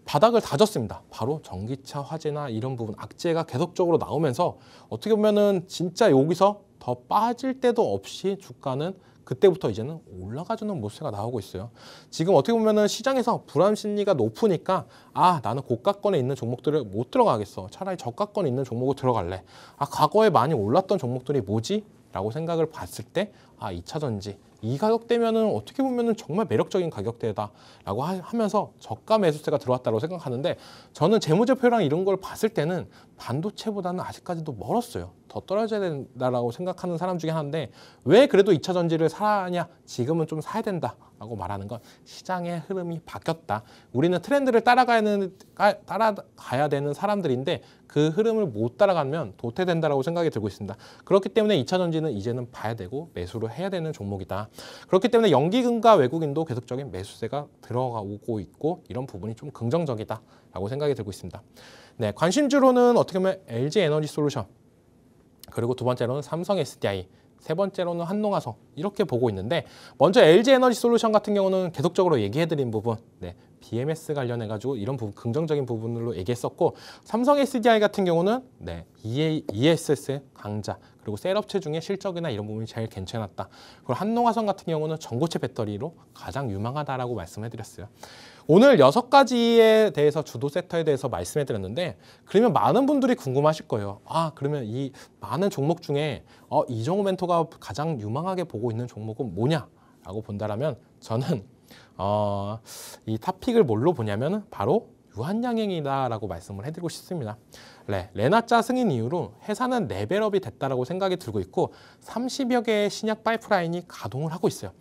S1: 바닥을 다졌습니다. 바로 전기차 화재나 이런 부분 악재가 계속적으로 나오면서 어떻게 보면은 진짜 여기서 더 빠질 때도 없이 주가는 그때부터 이제는 올라가주는 모습이 나오고 있어요. 지금 어떻게 보면은 시장에서 불안 심리가 높으니까 아 나는 고가권에 있는 종목들을 못 들어가겠어. 차라리 저가권에 있는 종목으로 들어갈래. 아 과거에 많이 올랐던 종목들이 뭐지? 라고 생각을 봤을 때 아, 2차 전지 이 가격대면은 어떻게 보면은 정말 매력적인 가격대다라고 하, 면서 저가 매수세가 들어왔다고 생각하는데 저는 재무제표랑 이런 걸 봤을 때는 반도체보다는 아직까지도 멀었어요. 더 떨어져야 된다라고 생각하는 사람 중에 하나인데 왜 그래도 2차 전지를 사냐 지금은 좀 사야 된다라고 말하는 건 시장의 흐름이 바뀌었다 우리는 트렌드를 따라가는 따라가야 되는 사람들인데 그 흐름을 못 따라가면 도태된다라고 생각이 들고 있습니다 그렇기 때문에 2차 전지는 이제는 봐야 되고 매수를 해야 되는 종목이다 그렇기 때문에 연기금과 외국인도 계속적인 매수세가 들어가오고 있고 이런 부분이 좀 긍정적이다라고 생각이 들고 있습니다 네 관심주로는 어떻게 보면 LG 에너지 솔루션 그리고 두 번째로는 삼성 SDI, 세 번째로는 한농화성 이렇게 보고 있는데 먼저 LG 에너지 솔루션 같은 경우는 계속적으로 얘기해드린 부분 네, BMS 관련해가지고 이런 부분, 긍정적인 부분으로 얘기했었고 삼성 SDI 같은 경우는 네, EA, ESS 강자 그리고 셀업체 중에 실적이나 이런 부분이 제일 괜찮았다. 그리고 한농화성 같은 경우는 전고체 배터리로 가장 유망하다라고 말씀해드렸어요. 오늘 여섯 가지에 대해서 주도 섹터에 대해서 말씀해 드렸는데 그러면 많은 분들이 궁금하실 거예요. 아 그러면 이 많은 종목 중에 어, 이정호 멘토가 가장 유망하게 보고 있는 종목은 뭐냐라고 본다라면 저는 어, 이 탑픽을 뭘로 보냐면 바로 유한양행이다라고 말씀을 해드리고 싶습니다. 네, 레나짜 승인 이후로 회사는 레벨업이 네 됐다라고 생각이 들고 있고 30여 개의 신약 파이프라인이 가동을 하고 있어요.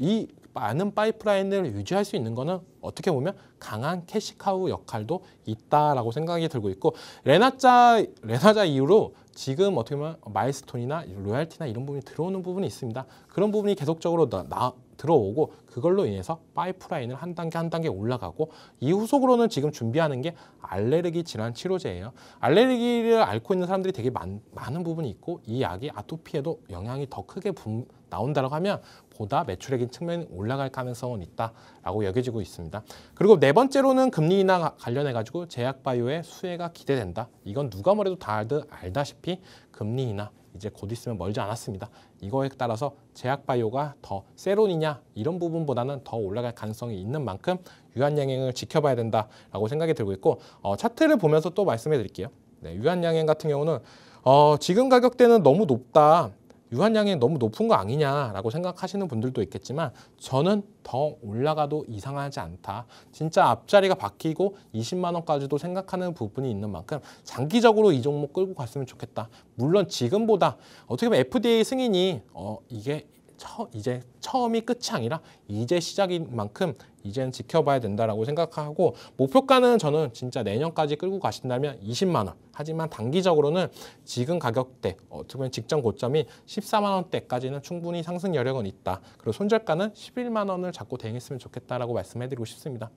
S1: 이 많은 파이프라인을 유지할 수 있는 거는 어떻게 보면 강한 캐시카우 역할도 있다라고 생각이 들고 있고 레나자 레나자 이후로 지금 어떻게 보면 마일스톤이나 로얄티나 이런 부분이 들어오는 부분이 있습니다. 그런 부분이 계속적으로 나, 나 들어오고 그걸로 인해서 파이프라인을 한 단계 한 단계 올라가고 이 후속으로는 지금 준비하는 게 알레르기 질환 치료제예요. 알레르기를 앓고 있는 사람들이 되게 많, 많은 부분이 있고 이 약이 아토피에도 영향이 더 크게 분, 나온다라고 하면 보다 매출액인 측면이 올라갈 가능성은 있다라고 여겨지고 있습니다. 그리고 네 번째로는 금리 인하 관련해 가지고 제약바이오의 수혜가 기대된다. 이건 누가 뭐래도 다들 알다시피 금리 인하 이제 곧 있으면 멀지 않았습니다. 이거에 따라서 제약바이오가 더 세론이냐 이런 부분보다는 더 올라갈 가능성이 있는 만큼 유한양행을 지켜봐야 된다라고 생각이 들고 있고 어, 차트를 보면서 또 말씀해 드릴게요. 네, 유한양행 같은 경우는 어, 지금 가격대는 너무 높다. 유한양이 너무 높은 거 아니냐라고 생각하시는 분들도 있겠지만 저는 더 올라가도 이상하지 않다. 진짜 앞자리가 바뀌고 20만 원까지도 생각하는 부분이 있는 만큼 장기적으로 이 종목 끌고 갔으면 좋겠다. 물론 지금보다 어떻게 보면 FDA 승인이 어 이게 처, 이제 처음이 끝이 아니라 이제 시작인 만큼 이젠 지켜봐야 된다라고 생각하고 목표가는 저는 진짜 내년까지 끌고 가신다면 20만 원. 하지만 단기적으로는 지금 가격대 어, 어떻게 보면 직전 고점이 14만 원대까지는 충분히 상승 여력은 있다. 그리고 손절가는 11만 원을 잡고 대응했으면 좋겠다라고 말씀해드리고 싶습니다.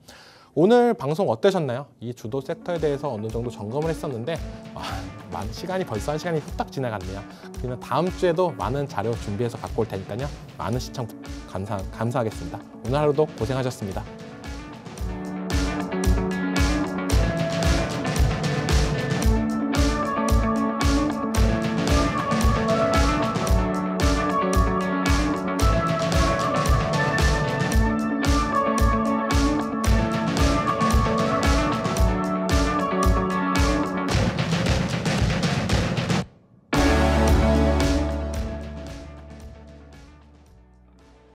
S1: 오늘 방송 어떠셨나요? 이 주도 섹터에 대해서 어느 정도 점검을 했었는데. 아, 많은 시간이 벌써 한 시간이 후딱 지나갔네요. 그러면 다음 주에도 많은 자료 준비해서 갖고 올 테니까요. 많은 시청 감사, 감사하겠습니다. 오늘 하루도 고생하셨습니다.